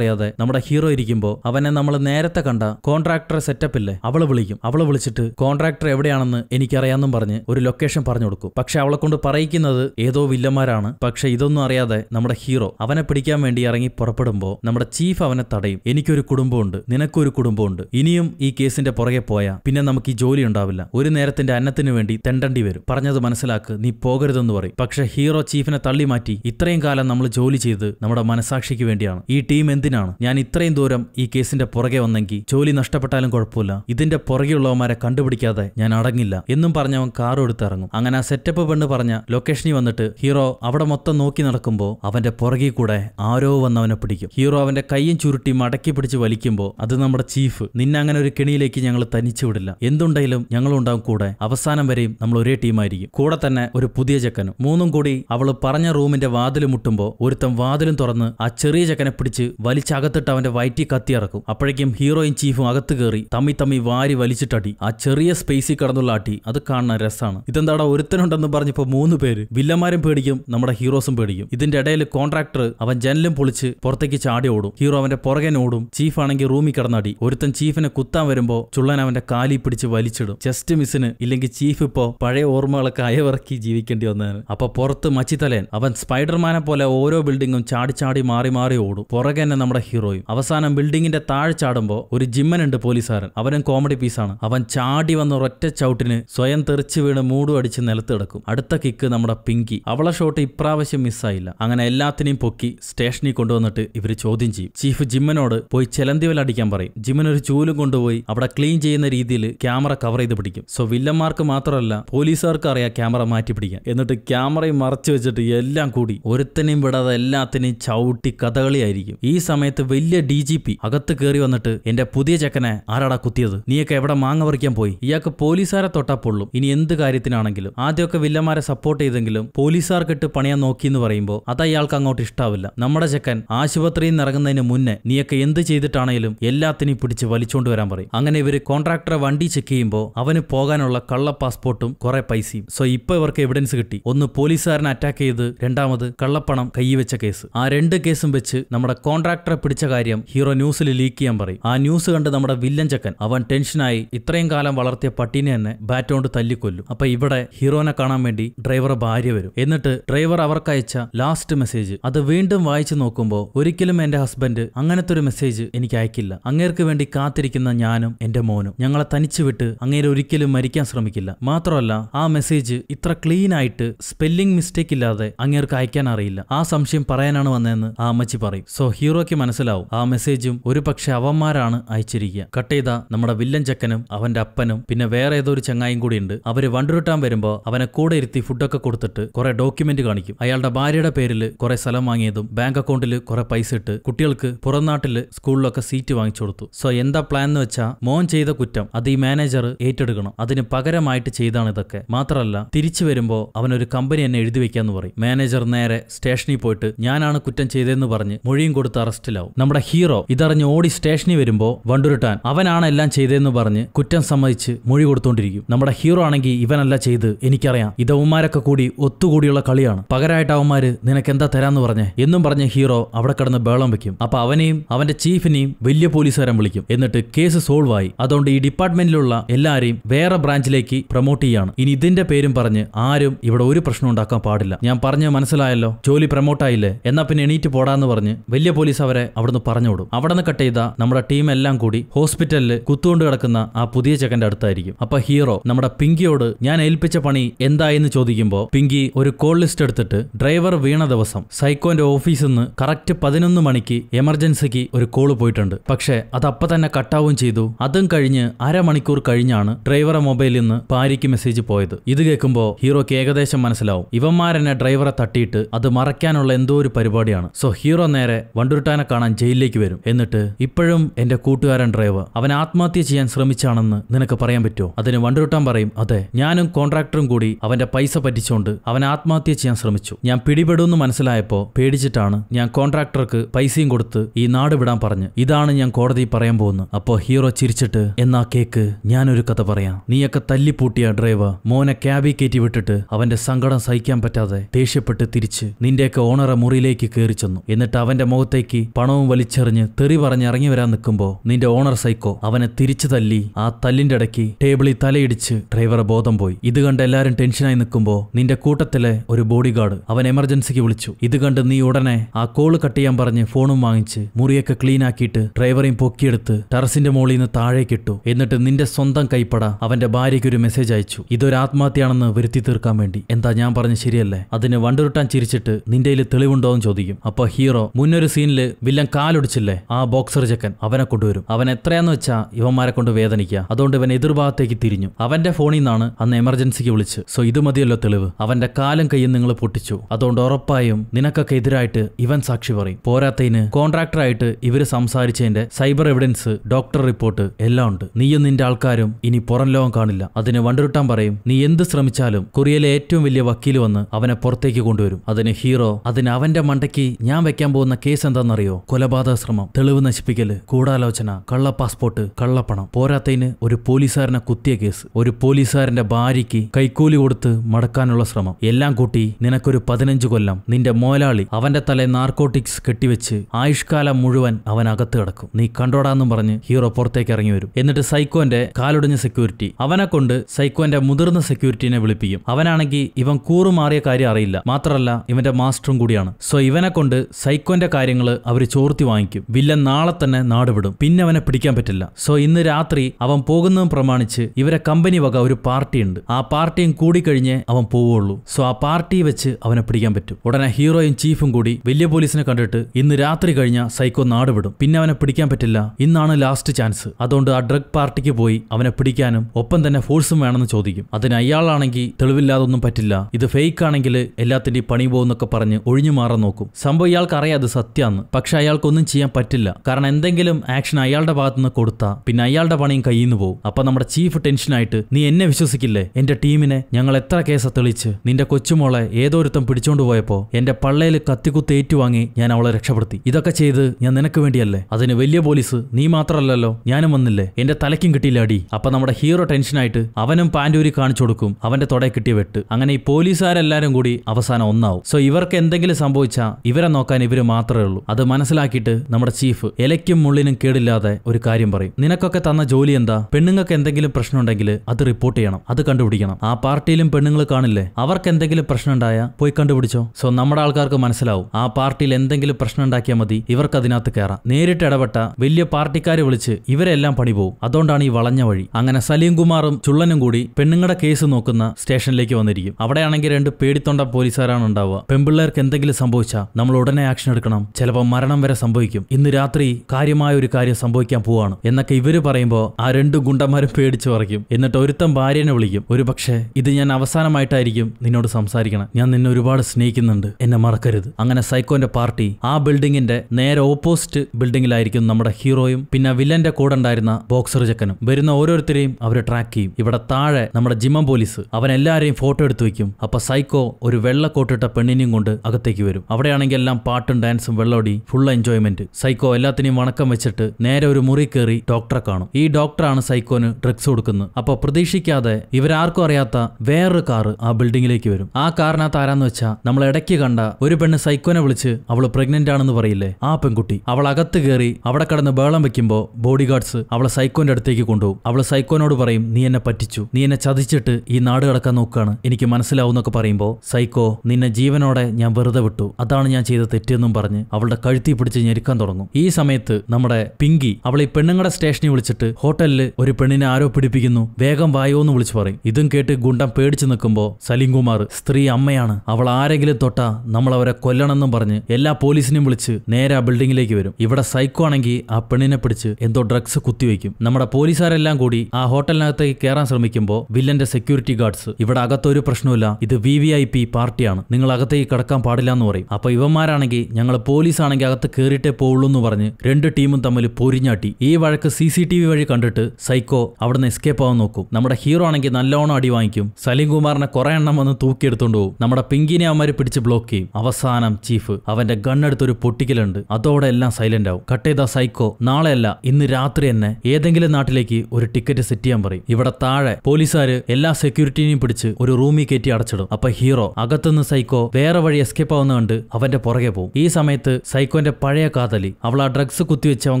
അറിയാതെ നമ്മുടെ ഹീറോ ഇരിക്കുമ്പോൾ അവനെ നമ്മൾ നേരത്തെ കണ്ട കോൺട്രാക്ടറെ സെറ്റപ്പ് ഇല്ലേ അവളെ വിളിക്കും അവളെ വിളിച്ചിട്ട് കോൺട്രാക്ടർ എവിടെയാണെന്ന് എനിക്കറിയാമെന്നും പറഞ്ഞ് ഒരു ലൊക്കേഷൻ പറഞ്ഞു കൊടുക്കും പക്ഷെ അവളെ കൊണ്ട് പറയിക്കുന്നത് ഏതോ വില്ലന്മാരാണ് പക്ഷെ ഇതൊന്നും അറിയാതെ നമ്മുടെ ഹീറോ അവനെ പിടിക്കാൻ വേണ്ടി ഇറങ്ങി പുറപ്പെടുമ്പോൾ നമ്മുടെ ചീഫ് അവനെ തടയും എനിക്കൊരു കുടുംബമുണ്ട് നിനക്കൊരു കുടുംബമുണ്ട് ഇനിയും ഈ കേസിന്റെ പുറകെ പോയാൽ പിന്നെ നമുക്ക് ഈ ജോലി ഉണ്ടാവില്ല ഒരു നേരത്തിന്റെ അന്നത്തിന് വേണ്ടി തെണ്ടണ്ടി വരും പറഞ്ഞത് മനസ്സിലാക്ക് നീ പോകരുതെന്ന് പറയും പക്ഷെ ഹീറോ ചീഫിനെ തള്ളി മാറ്റി ഇത്രയും കാലം നമ്മൾ ജോലി ചെയ്ത് നമ്മുടെ മനസാക്ഷിക്ക് വേണ്ടിയാണ് ഈ ടീം എന്തിനാണ് ഞാൻ ഇത്രയും ദൂരം ഈ കേസിന്റെ പുറകെ വന്നെങ്കിൽ ജോലി നഷ്ടപ്പെട്ടാലും കുഴപ്പമില്ല ഇതിന്റെ പുറകെയുള്ളവന്മാരെ കണ്ടുപിടിക്കാതെ ഞാൻ അടങ്ങില്ല എന്നും പറഞ്ഞവൻ കാർ എടുത്തിറങ്ങും അങ്ങനെ ആ സെറ്റപ്പ് പെണ്ണ് പറഞ്ഞ ലൊക്കേഷനിൽ വന്നിട്ട് ഹീറോ അവിടെ മൊത്തം നോക്കി നടക്കുമ്പോൾ അവന്റെ പുറകിൽ കൂടെ ആരോ വന്നവനെ പിടിക്കും ഹീറോ അവന്റെ കൈയും ചുരുട്ടി മടക്കി പിടിച്ച് വലിക്കുമ്പോൾ അത് നമ്മുടെ ചീഫ് നിന്നെ അങ്ങനെ ഒരു കെണിയിലേക്ക് ഞങ്ങൾ തനിച്ചു വിടില്ല എന്തുണ്ടെങ്കിലും ഉണ്ടാവും കൂടെ അവസാനം വരെയും നമ്മൾ ഒരേ ടീമായിരിക്കും കൂടെ തന്നെ ഒരു പുതിയ ചെക്കനും മൂന്നും കൂടി അവൾ പറഞ്ഞ റൂമിന്റെ വാതിൽ മുട്ടുമ്പോൾ ഒരുത്തൻ വാതിലും തുറന്ന് ആ ചെറിയ ചെക്കനെ പിടിച്ച് വലിച്ചകത്തിട്ട് അവന്റെ വയറ്റി കത്തിയിറക്കും അപ്പോഴേക്കും ഹീറോയും ചീഫും അകത്ത് കയറി തമ്മി തമ്മി വാരി വലിച്ചിട്ടടി ആ ചെറിയ സ്പേസിൽ കടന്നുള്ള പാർട്ടി അത് കാണുന്ന രസമാണ് ഇതെന്താടാ ഒരുത്തനുണ്ടെന്ന് പറഞ്ഞപ്പോ മൂന്ന് പേര് വില്ലന്മാരും പേടിക്കും നമ്മുടെ ഹീറോസും പേടിക്കും ഇതിന്റെ ഇടയിൽ കോൺട്രാക്ടർ അവൻ ജനലും പൊളിച്ച് പുറത്തേക്ക് ചാടി ഓടും ഹീറോ അവന്റെ പുറകെ ഓടും ചീഫ് ആണെങ്കിൽ റൂമിൽ കിടന്നടി ഒരുത്തൻ ചീഫിനെ കുത്താൻ വരുമ്പോൾ ചുള്ളൻ അവന്റെ കാലി പിടിച്ച് വലിച്ചിടും ജസ്റ്റ് മിസ്സിന് ഇല്ലെങ്കിൽ ചീഫ് ഇപ്പോ പഴയ ഓർമ്മകളൊക്കെ അയവിറക്കി ജീവിക്കേണ്ടി വന്നതാണ് അപ്പൊ പുറത്ത് മച്ചിത്തലയൻ അവൻ സ്പൈഡർമാനെ പോലെ ഓരോ ബിൽഡിങ്ങും ചാടി ചാടി മാറി മാറി ഓടും പുറകെ തന്നെ നമ്മുടെ ഹീറോയും അവസാനം ബിൽഡിങ്ങിന്റെ താഴെ ചാടുമ്പോൾ ഒരു ജിമ്മനുണ്ട് പോലീസുകാരൻ അവനും കോമഡി പീസാണ് അവൻ ചാടി വന്ന ഒറ്റ ചവിട്ടിന് സ്വയം തെറിച്ചു വീണ് മൂടും അടിച്ച് നിലത്ത് കിടക്കും അടുത്ത കിക്ക് നമ്മുടെ പിങ്കി അവളെ ഷോട്ട് ഇപ്രാവശ്യം മിസ്സായില്ല അങ്ങനെ എല്ലാത്തിനെയും പൊക്കി സ്റ്റേഷനിൽ കൊണ്ടുവന്നിട്ട് ഇവർ ചോദ്യം ചെയ്യും ചീഫ് ജിമ്മനോട് പോയി ചെലന്തിവൽ അടിക്കാൻ പറയും ജിമ്മൻ ഒരു ചൂലും കൊണ്ടുപോയി അവിടെ ക്ലീൻ ചെയ്യുന്ന രീതിയിൽ ക്യാമറ കവർ ചെയ്ത് പിടിക്കും സോ വില്ലന്മാർക്ക് മാത്രമല്ല പോലീസുകാർക്ക് അറിയാം ക്യാമറ മാറ്റി പിടിക്കാൻ എന്നിട്ട് ക്യാമറയും മറച്ചു വെച്ചിട്ട് എല്ലാം കൂടി ഒരുത്തനെയും വിടാതെ എല്ലാത്തിനെയും ചവിട്ടി കഥകളിയായിരിക്കും ഈ സമയത്ത് വലിയ ഡി ജി പി അകത്ത് കയറി വന്നിട്ട് എന്റെ പുതിയ ചെക്കനെ ആരാടാ കുത്തിയത് നീയൊക്കെ എവിടെ മാങ്ങ പറിക്കാൻ പോയി ഇയാൾക്ക് പോലീസുകാരെ തൊട്ട ചേർത്താ പൊള്ളും ഇനി എന്ത് കാര്യത്തിനാണെങ്കിലും ആദ്യമൊക്കെ വില്ലന്മാരെ സപ്പോർട്ട് ചെയ്തെങ്കിലും പോലീസുകാർക്കിട്ട് പണിയാൻ നോക്കി എന്ന് പറയുമ്പോൾ അത് അയാൾക്ക് അങ്ങോട്ട് ഇഷ്ടാവില്ല നമ്മുടെ ചെക്കൻ ആശുപത്രിയിൽ നിന്ന് ഇറങ്ങുന്നതിന് മുന്നേ നീയൊക്കെ എന്ത് ചെയ്തിട്ടാണെങ്കിലും എല്ലാത്തിനെയും പിടിച്ച് വലിച്ചുകൊണ്ട് വരാൻ പറയും അങ്ങനെ ഇവർ കോൺട്രാക്ടറെ വണ്ടി ചെക്ക് ചെയ്യുമ്പോൾ അവന് പോകാനുള്ള കള്ള പാസ്പോർട്ടും കുറെ പൈസയും സോ ഇപ്പൊ ഇവർക്ക് എവിഡൻസ് കിട്ടി ഒന്ന് പോലീസുകാരനെ അറ്റാക്ക് ചെയ്ത് രണ്ടാമത് കള്ളപ്പണം കൈവച്ച കേസ് ആ രണ്ട് കേസും വെച്ച് നമ്മുടെ കോൺട്രാക്ടറെ പിടിച്ച കാര്യം ഹീറോ ന്യൂസിൽ ലീക്ക് ചെയ്യാൻ പറയും ആ ന്യൂസ് കണ്ട് നമ്മുടെ വില്ലൻ ചക്കൻ അവൻ ടെൻഷനായി ഇത്രയും കാലം വളർത്തിയ പട്ടിനെ തന്നെ ബാറ്റ് കൊണ്ട് തല്ലിക്കൊല്ലും അപ്പൊ ഇവിടെ ഹീറോനെ കാണാൻ വേണ്ടി ഡ്രൈവറെ ഭാര്യ വരും എന്നിട്ട് ഡ്രൈവർ അവർക്ക് അയച്ച ലാസ്റ്റ് മെസ്സേജ് അത് വീണ്ടും വായിച്ചു നോക്കുമ്പോൾ ഒരിക്കലും എന്റെ ഹസ്ബൻഡ് അങ്ങനത്തെ ഒരു മെസ്സേജ് എനിക്ക് അയക്കില്ല അങ്ങേർക്ക് വേണ്ടി കാത്തിരിക്കുന്ന ഞാനും എന്റെ മോനും ഞങ്ങളെ തനിച്ചു വിട്ട് അങ്ങേര് ഒരിക്കലും മരിക്കാൻ ശ്രമിക്കില്ല മാത്രമല്ല ആ മെസ്സേജ് ഇത്ര ക്ലീൻ ആയിട്ട് സ്പെല്ലിംഗ് മിസ്റ്റേക്ക് ഇല്ലാതെ അങ്ങേർക്ക് അയക്കാൻ അറിയില്ല ആ സംശയം പറയാനാണ് വന്നതെന്ന് ആ അമ്മച്ചി പറയും സോ ഹീറോയ്ക്ക് മനസ്സിലാവും ആ മെസ്സേജും ഒരു പക്ഷെ അവന്മാരാണ് അയച്ചിരിക്കുക കട്ട് ചെയ്ത നമ്മുടെ വില്ലൻ ചക്കനും അവന്റെ അപ്പനും പിന്നെ വേറെ ഏതോ ഒരു ചങ്ങായി നായും കൂടി ഉണ്ട് അവര് വണ്ടുരുട്ടാൻ വരുമ്പോ അവനെ കൂടെ ഇരുത്തി ഫുഡൊക്കെ കൊടുത്തിട്ട് കുറെ ഡോക്യുമെന്റ് കാണിക്കും അയാളുടെ ഭാര്യയുടെ പേരിൽ കുറെ സ്ഥലം വാങ്ങിയതും ബാങ്ക് അക്കൗണ്ടിൽ കുറെ പൈസ ഇട്ട് കുട്ടികൾക്ക് പുറം നാട്ടിൽ സ്കൂളിലൊക്കെ സീറ്റ് വാങ്ങിച്ചു കൊടുത്തു സോ എന്താ പ്ലാൻ എന്ന് വെച്ചാൽ മോൻ ചെയ്ത കുറ്റം അത് ഈ മാനേജർ ഏറ്റെടുക്കണം അതിന് പകരമായിട്ട് ചെയ്താണ് ഇതൊക്കെ മാത്രമല്ല തിരിച്ചു വരുമ്പോ അവനൊരു കമ്പനി എന്നെ എഴുതി വെക്കാന്ന് പറയും മാനേജർ നേരെ സ്റ്റേഷനിൽ പോയിട്ട് ഞാനാണ് കുറ്റം ചെയ്തതെന്ന് പറഞ്ഞ് മൊഴിയും കൊടുത്ത് അറസ്റ്റിലാവും നമ്മുടെ ഹീറോ ഇതറിഞ്ഞ് ഓടി സ്റ്റേഷനിൽ വരുമ്പോ വണ്ടുരുട്ടാൻ അവനാണ് എല്ലാം ചെയ്തതെന്ന് പറഞ്ഞ് കുറ്റം സമ്മതിച്ച് മൊഴി കൊടുത്തോണ്ടിരിക്കും നമ്മുടെ ഹീറോ ആണെങ്കിൽ ഇവനല്ല ചെയ്ത് എനിക്കറിയാം ഇതവന്മാരൊക്കെ കൂടി ഒത്തുകൂടിയുള്ള കളിയാണ് പകരമായിട്ട് അവന്മാര് നിനക്ക് എന്താ തരാന്ന് പറഞ്ഞേ എന്നും പറഞ്ഞ ഹീറോ അവിടെ കിടന്ന് ബേളം വെക്കും അപ്പൊ അവനെയും അവന്റെ ചീഫിനെയും വലിയ പോലീസുകാരൻ വിളിക്കും എന്നിട്ട് കേസ് സോൾവ് ആയി അതുകൊണ്ട് ഈ ഡിപ്പാർട്ട്മെന്റിലുള്ള എല്ലാരെയും വേറെ ബ്രാഞ്ചിലേക്ക് പ്രൊമോട്ട് ചെയ്യാണ് ഇനി ഇതിന്റെ പേരും പറഞ്ഞ് ആരും ഇവിടെ ഒരു പ്രശ്നം ഉണ്ടാക്കാൻ പാടില്ല ഞാൻ പറഞ്ഞ് മനസ്സിലായല്ലോ ജോലി പ്രൊമോട്ടായില്ലേ എന്നാ പിന്നെ എണീറ്റ് പോടാന്ന് പറഞ്ഞ് വലിയ പോലീസ് അവരെ അവിടുന്ന് പറഞ്ഞുവിടും അവിടെ നിന്ന് കട്ട് ചെയ്ത നമ്മുടെ ടീം എല്ലാം കൂടി ഹോസ്പിറ്റലിൽ കുത്തുകൊണ്ട് കിടക്കുന്ന ആ പുതിയ ചെക്കന്റെ അടുത്തായിരിക്കും അപ്പൊ ഹീറോ നമ്മുടെ പിങ്കിയോട് ഞാൻ ഏൽപ്പിച്ച പണി എന്ന് ചോദിക്കുമ്പോൾ പിങ്കി ഒരു കോൾ ലിസ്റ്റ് എടുത്തിട്ട് ഡ്രൈവർ വീണ ദിവസം സൈക്കോന്റെ ഓഫീസിൽ നിന്ന് കറക്റ്റ് പതിനൊന്ന് മണിക്ക് എമർജൻസിക്ക് ഒരു കോൾ പോയിട്ടുണ്ട് പക്ഷേ അത് അപ്പൊ തന്നെ കട്ടാവും ചെയ്തു അതും കഴിഞ്ഞ് അരമണിക്കൂർ കഴിഞ്ഞാണ് ഡ്രൈവറെ മൊബൈലിൽ നിന്ന് ഭാര്യയ്ക്ക് മെസ്സേജ് പോയത് ഇത് കേൾക്കുമ്പോൾ ഹീറോയ്ക്ക് ഏകദേശം മനസ്സിലാവും ഇവന്മാരെന്നെ ഡ്രൈവറെ തട്ടിയിട്ട് അത് മറയ്ക്കാനുള്ള എന്തോ ഒരു പരിപാടിയാണ് സോ ഹീറോ നേരെ വണ്ടുരുട്ടാനെ കാണാൻ ജയിലിലേക്ക് വരും എന്നിട്ട് ഇപ്പോഴും എന്റെ കൂട്ടുകാരൻ ഡ്രൈവർ അവൻ ആത്മഹത്യ ചെയ്യാൻ ശ്രമിച്ചാണെന്ന് നിനക്ക് പറയാൻ പറ്റുമോ അതിന് വണ്ടുരുട്ടാൻ പറയും അതെ ഞാനും കോൺട്രാക്ടറും കൂടി അവന്റെ പൈസ പറ്റിച്ചുകൊണ്ട് അവൻ ആത്മഹത്യ ചെയ്യാൻ ശ്രമിച്ചു ഞാൻ പിടിപെടുമെന്ന് മനസ്സിലായപ്പോൾ പേടിച്ചിട്ടാണ് ഞാൻ കോൺട്രാക്ടർക്ക് പൈസയും കൊടുത്ത് ഈ നാട് വിടാൻ പറഞ്ഞു ഇതാണ് ഞാൻ കോടതി പറയാൻ പോകുന്നത് അപ്പോൾ ഹീറോ ചിരിച്ചിട്ട് എന്നാ കേക്ക് ഞാനൊരു കഥ പറയാം നീയൊക്കെ തല്ലിപ്പൂട്ടിയ ഡ്രൈവർ മോനെ ക്യാബി കയറ്റി വിട്ടിട്ട് അവന്റെ സങ്കടം സഹിക്കാൻ പറ്റാതെ ദേഷ്യപ്പെട്ട് തിരിച്ച് നിന്റെയൊക്കെ ഓണറ മുറിയിലേക്ക് കയറി ചെന്നു എന്നിട്ട് അവന്റെ മുഖത്തേക്ക് പണവും വലിച്ചെറിഞ്ഞ് തെറി പറഞ്ഞ് ഇറങ്ങി വരാൻ നിൽക്കുമ്പോൾ നിന്റെ ഓണർ സൈക്കോ അവനെ തിരിച്ചു തല്ലി ആ തല്ലിന്റെ ഇടയ്ക്ക് ടേബിളിൽ തലയിടിച്ച് പേടിച്ച് ഡ്രൈവറെ ബോധം പോയി ഇത് കണ്ട് എല്ലാവരും ടെൻഷനായി നിൽക്കുമ്പോൾ നിന്റെ കൂട്ടത്തിലെ ഒരു ബോഡി ഗാർഡ് അവൻ എമർജൻസിക്ക് വിളിച്ചു ഇത് കണ്ട് നീ ഉടനെ ആ കോള് കട്ട് ചെയ്യാൻ പറഞ്ഞ് ഫോണും വാങ്ങിച്ച് മുറിയൊക്കെ ക്ലീൻ ആക്കിയിട്ട് ഡ്രൈവറെയും പൊക്കിയെടുത്ത് ടെറസിന്റെ മുകളിൽ നിന്ന് താഴേക്ക് ഇട്ടു എന്നിട്ട് നിന്റെ സ്വന്തം കൈപ്പട അവന്റെ ഭാര്യയ്ക്ക് ഒരു മെസ്സേജ് അയച്ചു ഇതൊരു ആത്മഹത്യയാണെന്ന് വരുത്തി തീർക്കാൻ വേണ്ടി എന്താ ഞാൻ പറഞ്ഞ ശരിയല്ലേ അതിന് വണ്ടുരുട്ടാൻ ചിരിച്ചിട്ട് നിന്റെ തെളിവുണ്ടോ എന്ന് ചോദിക്കും അപ്പൊ ഹീറോ മുന്നൊരു സീനില് വില്ലൻ കാലൊടിച്ചില്ലേ ആ ബോക്സർ ചെക്കൻ അവനെ കൊണ്ടുവരും അവൻ എത്രയാന്ന് വെച്ചാ ഇവന്മാരെ കൊണ്ട് വേദനിക്കുക അതുകൊണ്ട് ഇവൻ എതിർഭാഗത്തേക്ക് തിരിഞ്ഞു അവൻ അവന്റെ ഫോണിൽ നിന്നാണ് അന്ന് എമർജൻസിക്ക് വിളിച്ച് സോ ഇത് മതിയല്ലോ തെളിവ് അവന്റെ കാലും കയ്യും നിങ്ങൾ പൊട്ടിച്ചു അതുകൊണ്ട് ഉറപ്പായും നിനക്കൊക്കെ എതിരായിട്ട് ഇവൻ സാക്ഷി പറയും പോരാത്തതിന് കോൺട്രാക്ടറായിട്ട് ഇവര് സംസാരിച്ചതിന്റെ സൈബർ എവിഡൻസ് ഡോക്ടർ റിപ്പോർട്ട് എല്ലാം ഉണ്ട് നീയും നിന്റെ ആൾക്കാരും ഇനി പുറം ലോകം കാണില്ല അതിന് വണ്ടുരുട്ടാൻ പറയും നീ എന്ത് ശ്രമിച്ചാലും കൊറിയയിലെ ഏറ്റവും വലിയ വക്കീൽ വന്ന് അവനെ പുറത്തേക്ക് കൊണ്ടുവരും അതിന് ഹീറോ അതിന് അവന്റെ മണ്ടയ്ക്ക് ഞാൻ വെക്കാൻ പോകുന്ന കേസ് എന്താണെന്നറിയോ കൊലപാതക ശ്രമം തെളിവ് നശിപ്പിക്കല് കൂടാലോചന കള്ള പാസ്പോർട്ട് കള്ളപ്പണം പോരാത്തതിന് ഒരു പോലീസുകാരനെ കുത്തിയ കേസ് ഒരു പോലീസുകാരന്റെ ഭാര്യയ്ക്ക് കൈക്കൂലി കൊടുത്ത് മടക്കാനുള്ള ശ്രമം എല്ലാം കൂട്ടി നിനക്കൊരു പതിനഞ്ച് കൊല്ലം നിന്റെ മോലാളി അവന്റെ തലേ നാർക്കോട്ടിക്സ് കെട്ടിവെച്ച് ആയുഷ്കാലം മുഴുവൻ അവൻ അകത്ത് കിടക്കും നീ കണ്ടോടാന്നും പറഞ്ഞ് ഹീറോ പുറത്തേക്ക് ഇറങ്ങി വരും എന്നിട്ട് സൈക്കോന്റെ കാലൊടിഞ്ഞ സെക്യൂരിറ്റി അവനെ കൊണ്ട് സൈക്കോന്റെ മുതിർന്ന സെക്യൂരിറ്റിനെ വിളിപ്പിക്കും അവനാണെങ്കിൽ ഇവൻ കൂറുമാറിയ കാര്യം അറിയില്ല മാത്രമല്ല ഇവന്റെ മാസ്റ്ററും കൂടിയാണ് സോ ഇവനെ കൊണ്ട് സൈക്കോന്റെ കാര്യങ്ങൾ അവർ ചോർത്തി വാങ്ങിക്കും വില്ലൻ നാളെ തന്നെ നാടുവിടും പിന്നെ അവനെ പിടിക്കാൻ പറ്റില്ല സോ ഇന്ന് രാത്രി അവൻ പോകുന്നതും പ്രമാണിച്ച് ഇവരെ കമ്പനി കമ്പനി വക ഒരു പാർട്ടിയുണ്ട് ആ പാർട്ടിയും കൂടിക്കഴിഞ്ഞേ അവൻ പോവുള്ളൂ സോ ആ പാർട്ടി വെച്ച് അവനെ പിടിക്കാൻ പറ്റും ഉടനെ ഹീറോയും ചീഫും കൂടി വലിയ പോലീസിനെ കണ്ടിട്ട് ഇന്ന് രാത്രി കഴിഞ്ഞ സൈക്കോ നാട് വിടും പിന്നെ അവനെ പിടിക്കാൻ പറ്റില്ല ഇന്നാണ് ലാസ്റ്റ് ചാൻസ് അതുകൊണ്ട് ആ ഡ്രഗ് പാർട്ടിക്ക് പോയി അവനെ പിടിക്കാനും ഒപ്പം തന്നെ ഫോഴ്സും വേണമെന്ന് ചോദിക്കും അതിന് അയാളാണെങ്കിൽ തെളിവില്ലാതൊന്നും പറ്റില്ല ഇത് ഫേക്ക് ആണെങ്കിൽ എല്ലാത്തിന്റെയും പണി പോകുന്നൊക്കെ പറഞ്ഞ് ഒഴിഞ്ഞു മാറാൻ നോക്കും സംഭവം ഇയാൾക്ക് അറിയാം അത് സത്യമാണ് പക്ഷെ അയാൾക്കൊന്നും ചെയ്യാൻ പറ്റില്ല കാരണം എന്തെങ്കിലും ആക്ഷൻ അയാളുടെ ഭാഗത്തുനിന്ന് കൊടുത്താൽ പിന്നെ അയാളുടെ പണിയും കയ്യിൽ നിന്ന് പോകും അപ്പൊ നമ്മുടെ ചീഫ് ടെൻഷനായിട്ട് നീ എന്നെ വിശ്വസിക്കില്ലേ എന്റെ ടീമിനെ ഞങ്ങൾ എത്ര കേസ തെളിച്ച് നിന്റെ കൊച്ചുമോളെ ഏതോരുത്തം പിടിച്ചോണ്ട് പോയപ്പോ എന്റെ പള്ളയിൽ കത്തിക്കുത്ത് ഏറ്റുവാങ്ങി ഞാൻ അവളെ രക്ഷപ്പെടുത്തി ഇതൊക്കെ ചെയ്ത് ഞാൻ നിനക്ക് വേണ്ടിയല്ലേ അതിന് വലിയ പോലീസ് നീ മാത്രമല്ലല്ലോ ഞാനും വന്നില്ലേ എന്റെ തലയ്ക്കും കിട്ടിയില്ല അടി അപ്പൊ നമ്മുടെ ഹീറോ ടെൻഷനായിട്ട് അവനും പാൻഡൂരി കാണിച്ചു കൊടുക്കും അവന്റെ തൊടയെ കിട്ടിയ വെട്ട് അങ്ങനെ ഈ പോലീസുകാരെല്ലാരും കൂടി അവസാനം ഒന്നാവും സോ ഇവർക്ക് എന്തെങ്കിലും സംഭവിച്ചാൽ ഇവരെ നോക്കാൻ ഇവര് മാത്രമേ ഉള്ളൂ അത് മനസ്സിലാക്കിയിട്ട് നമ്മുടെ ചീഫ് ഇലയ്ക്കും മുള്ളിനും കേടില്ലാതെ ഒരു കാര്യം പറയും നിനക്കൊക്കെ തന്ന ജോലി എന്താ പെണ്ണുങ്ങൾക്ക് എന്തെങ്കിലും പ്രശ്നം ഉണ്ടെങ്കിൽ അത് റിപ്പോർട്ട് ചെയ്യണം അത് കണ്ടുപിടിക്കണം ആ പാർട്ടിയിലും പെണ്ണുങ്ങൾ കാണില്ലേ അവർക്ക് എന്തെങ്കിലും പ്രശ്നം ഉണ്ടായാൽ പോയി കണ്ടുപിടിച്ചോ സോ നമ്മുടെ ആൾക്കാർക്ക് മനസ്സിലാവും ആ പാർട്ടിയിൽ എന്തെങ്കിലും പ്രശ്നം ഉണ്ടാക്കിയാൽ മതി ഇവർക്ക് അതിനകത്ത് കയറാം നേരിട്ട് ഇടപെട്ട വലിയ പാർട്ടിക്കാരെ വിളിച്ച് ഇവരെല്ലാം പണി പോകും അതുകൊണ്ടാണ് ഈ വളഞ്ഞ വഴി അങ്ങനെ സലീം കുമാറും ചുള്ളനും കൂടി പെണ്ണുങ്ങളുടെ കേസ് നോക്കുന്ന സ്റ്റേഷനിലേക്ക് വന്നിരിക്കും അവിടെയാണെങ്കിൽ രണ്ട് പേടിത്തൊണ്ട പോലീസുകാരാണ് ഉണ്ടാവുക പെമ്പിള്ളേർക്ക് എന്തെങ്കിലും സംഭവിച്ചാൽ നമ്മൾ ഉടനെ ആക്ഷൻ എടുക്കണം ചിലപ്പോൾ മരണം വരെ സംഭവിക്കും ഇന്ന് രാത്രി കാര്യമായ ഒരു കാര്യം സംഭവിക്കാൻ പോവാണ് എന്നൊക്കെ ഇവർ പറയുമ്പോൾ ആ രണ്ട് ഗുണ്ടന്മാരും പേടിച്ചു പറയും എന്നിട്ട് ഒരുത്തം ഭാര്യനെ വിളിക്കും ഒരു പക്ഷേ ഇത് ഞാൻ അവസാനമായിട്ടായിരിക്കും നിന്നോട് സംസാരിക്കണം ഞാൻ നിന്നെ ഒരുപാട് സ്നേഹിക്കുന്നുണ്ട് എന്നെ മറക്കരുത് അങ്ങനെ സൈക്കോന്റെ പാർട്ടി ആ ബിൽഡിങ്ങിന്റെ നേരെ ഓപ്പോസിറ്റ് ബിൽഡിങ്ങിലായിരിക്കും നമ്മുടെ ഹീറോയും പിന്നെ വില്ലന്റെ കൂടെ ഉണ്ടായിരുന്ന ബോക്സർ ചെക്കനും വരുന്ന ഓരോരുത്തരെയും അവരെ ട്രാക്ക് ചെയ്യും ഇവിടെ താഴെ നമ്മുടെ ജിമ്മം പോലീസ് അവൻ എല്ലാവരെയും ഫോട്ടോ എടുത്തു വെക്കും അപ്പൊ സൈക്കോ ഒരു കോട്ടിട്ട പെണ്ണിനെയും കൊണ്ട് അകത്തേക്ക് വരും അവിടെയാണെങ്കിൽ എല്ലാം പാട്ടും ഡാൻസും വെള്ളോടി ഫുൾ എൻജോയ്മെന്റ് സൈക്കോ എല്ലാത്തിനെയും വണക്കം വെച്ചിട്ട് നേരെ ഒരു മുറി കയറി ഡോക്ടറെ കാണും ഈ ഡോക്ടറാണ് സൈക്കോന് ഡ്രഗ്സ് കൊടുക്കുന്നത് അപ്പോൾ പ്രതീക്ഷിക്കാതെ ഇവരാർക്കും അറിയാത്ത വേറൊരു കാറ് ആ ബിൽഡിങ്ങിലേക്ക് വരും ആ കാറിനകത്ത് ആരാന്ന് വെച്ചാൽ നമ്മൾ ഇടയ്ക്ക് കണ്ട ഒരു പെണ്ണ് സൈക്കോനെ വിളിച്ച് അവൾ പ്രഗ്നന്റ് ആണെന്ന് പറയില്ലേ ആ പെൺകുട്ടി അവൾ അകത്ത് കയറി അവിടെ കടന്ന് ബേളം വെക്കുമ്പോൾ ബോഡി ഗാർഡ്സ് അവളെ സൈക്കോന്റെ അടുത്തേക്ക് കൊണ്ടുപോകും അവളെ സൈക്കോനോട് പറയും നീ എന്നെ പറ്റിച്ചു നീ എന്നെ ചതിച്ചിട്ട് ഈ നാട് കിടക്കാൻ നോക്കുകയാണ് എനിക്ക് മനസ്സിലാവുന്നൊക്കെ പറയുമ്പോൾ സൈക്കോ നിന്നെ ജീവനോടെ ഞാൻ വെറുതെ വിട്ടു അതാണ് ഞാൻ ചെയ്ത തെറ്റെന്നും പറഞ്ഞ് അവളുടെ കഴുത്തി പിടിച്ച് ഞെരുക്കാൻ തുടങ്ങും ഈ സമയത്ത് നമ്മുടെ പിങ്കി അവളെ പെണ്ണുങ്ങളുടെ സ്റ്റേഷനിൽ വിളിച്ചിട്ട് ഹോട്ടലിൽ ഒരു പെണ്ണിനെ ആരോ പിടിപ്പിക്കുന്നു വേഗം വേഗം വായോ എന്ന് വിളിച്ചു പറയും ഇതും കേട്ട് ഗുണ്ടം പേടിച്ചു നിൽക്കുമ്പോൾ സലീംകുമാർ സ്ത്രീ അമ്മയാണ് അവൾ ആരെങ്കിലും തൊട്ട നമ്മൾ അവരെ കൊല്ലണമെന്നും പറഞ്ഞ് എല്ലാ പോലീസിനെയും വിളിച്ച് നേരെ ആ ബിൽഡിങ്ങിലേക്ക് വരും ഇവിടെ സൈക്കോ ആണെങ്കിൽ ആ പെണ്ണിനെ പിടിച്ച് എന്തോ ഡ്രഗ്സ് കുത്തിവെക്കും നമ്മുടെ പോലീസുകാരെല്ലാം കൂടി ആ ഹോട്ടലിനകത്തേക്ക് കയറാൻ ശ്രമിക്കുമ്പോൾ വില്ലന്റെ സെക്യൂരിറ്റി ഗാർഡ്സ് ഇവിടെ അകത്തൊരു പ്രശ്നമില്ല ഇത് വി വി ഐ പി പാർട്ടിയാണ് നിങ്ങൾ അകത്തേക്ക് കടക്കാൻ പാടില്ല എന്ന് പറയും അപ്പൊ ഇവന്മാരാണെങ്കിൽ ഞങ്ങൾ പോലീസ് ആണെങ്കിൽ അകത്ത് കയറിയിട്ടേ പോവുള്ളൂ എന്ന് പറഞ്ഞ് രണ്ട് ടീമും തമ്മിൽ പൊരിഞ്ഞാട്ടി ഈ വഴക്ക് സി സി ടി വി വഴി കണ്ടിട്ട് സൈക്കോ അവിടുന്ന് എസ്കേപ്പ് ആവാൻ നോക്കും ഉണ്ടാക്കും നമ്മുടെ ഹീറോ ആണെങ്കിൽ നല്ലോണം അടി വാങ്ങിക്കും സലീം കുമാറിനെ കുറെ എണ്ണം വന്ന് തൂക്കിയെടുത്തോണ്ട് പോകും നമ്മുടെ പിങ്കിനെ അവന്മാര് പിടിച്ച് ബ്ലോക്ക് ചെയ്യും അവസാനം ചീഫ് അവന്റെ ഗണ്ണെടുത്തൊരു പൊട്ടിക്കലുണ്ട് അതോടെ എല്ലാം സൈലന്റ് ആവും കട്ട് ചെയ്ത സൈക്കോ നാളെയല്ല ഇന്ന് രാത്രി തന്നെ ഏതെങ്കിലും നാട്ടിലേക്ക് ഒരു ടിക്കറ്റ് സെറ്റ് ചെയ്യാൻ പറയും ഇവിടെ താഴെ പോലീസുകാര് എല്ലാ സെക്യൂരിറ്റിനെയും പിടിച്ച് ഒരു റൂമിൽ കയറ്റി അടച്ചിടും അപ്പൊ ഹീറോ അകത്തുനിന്ന് സൈക്കോ വേറെ വഴി എസ്കേപ്പ് ആവുന്ന കണ്ട് അവന്റെ പുറകെ പോകും ഈ സമയത്ത് സൈക്കോന്റെ പഴയ കാതലി അവൾ ആ ഡ്രഗ്സ് കുത്തിവെച്ച് അവൻ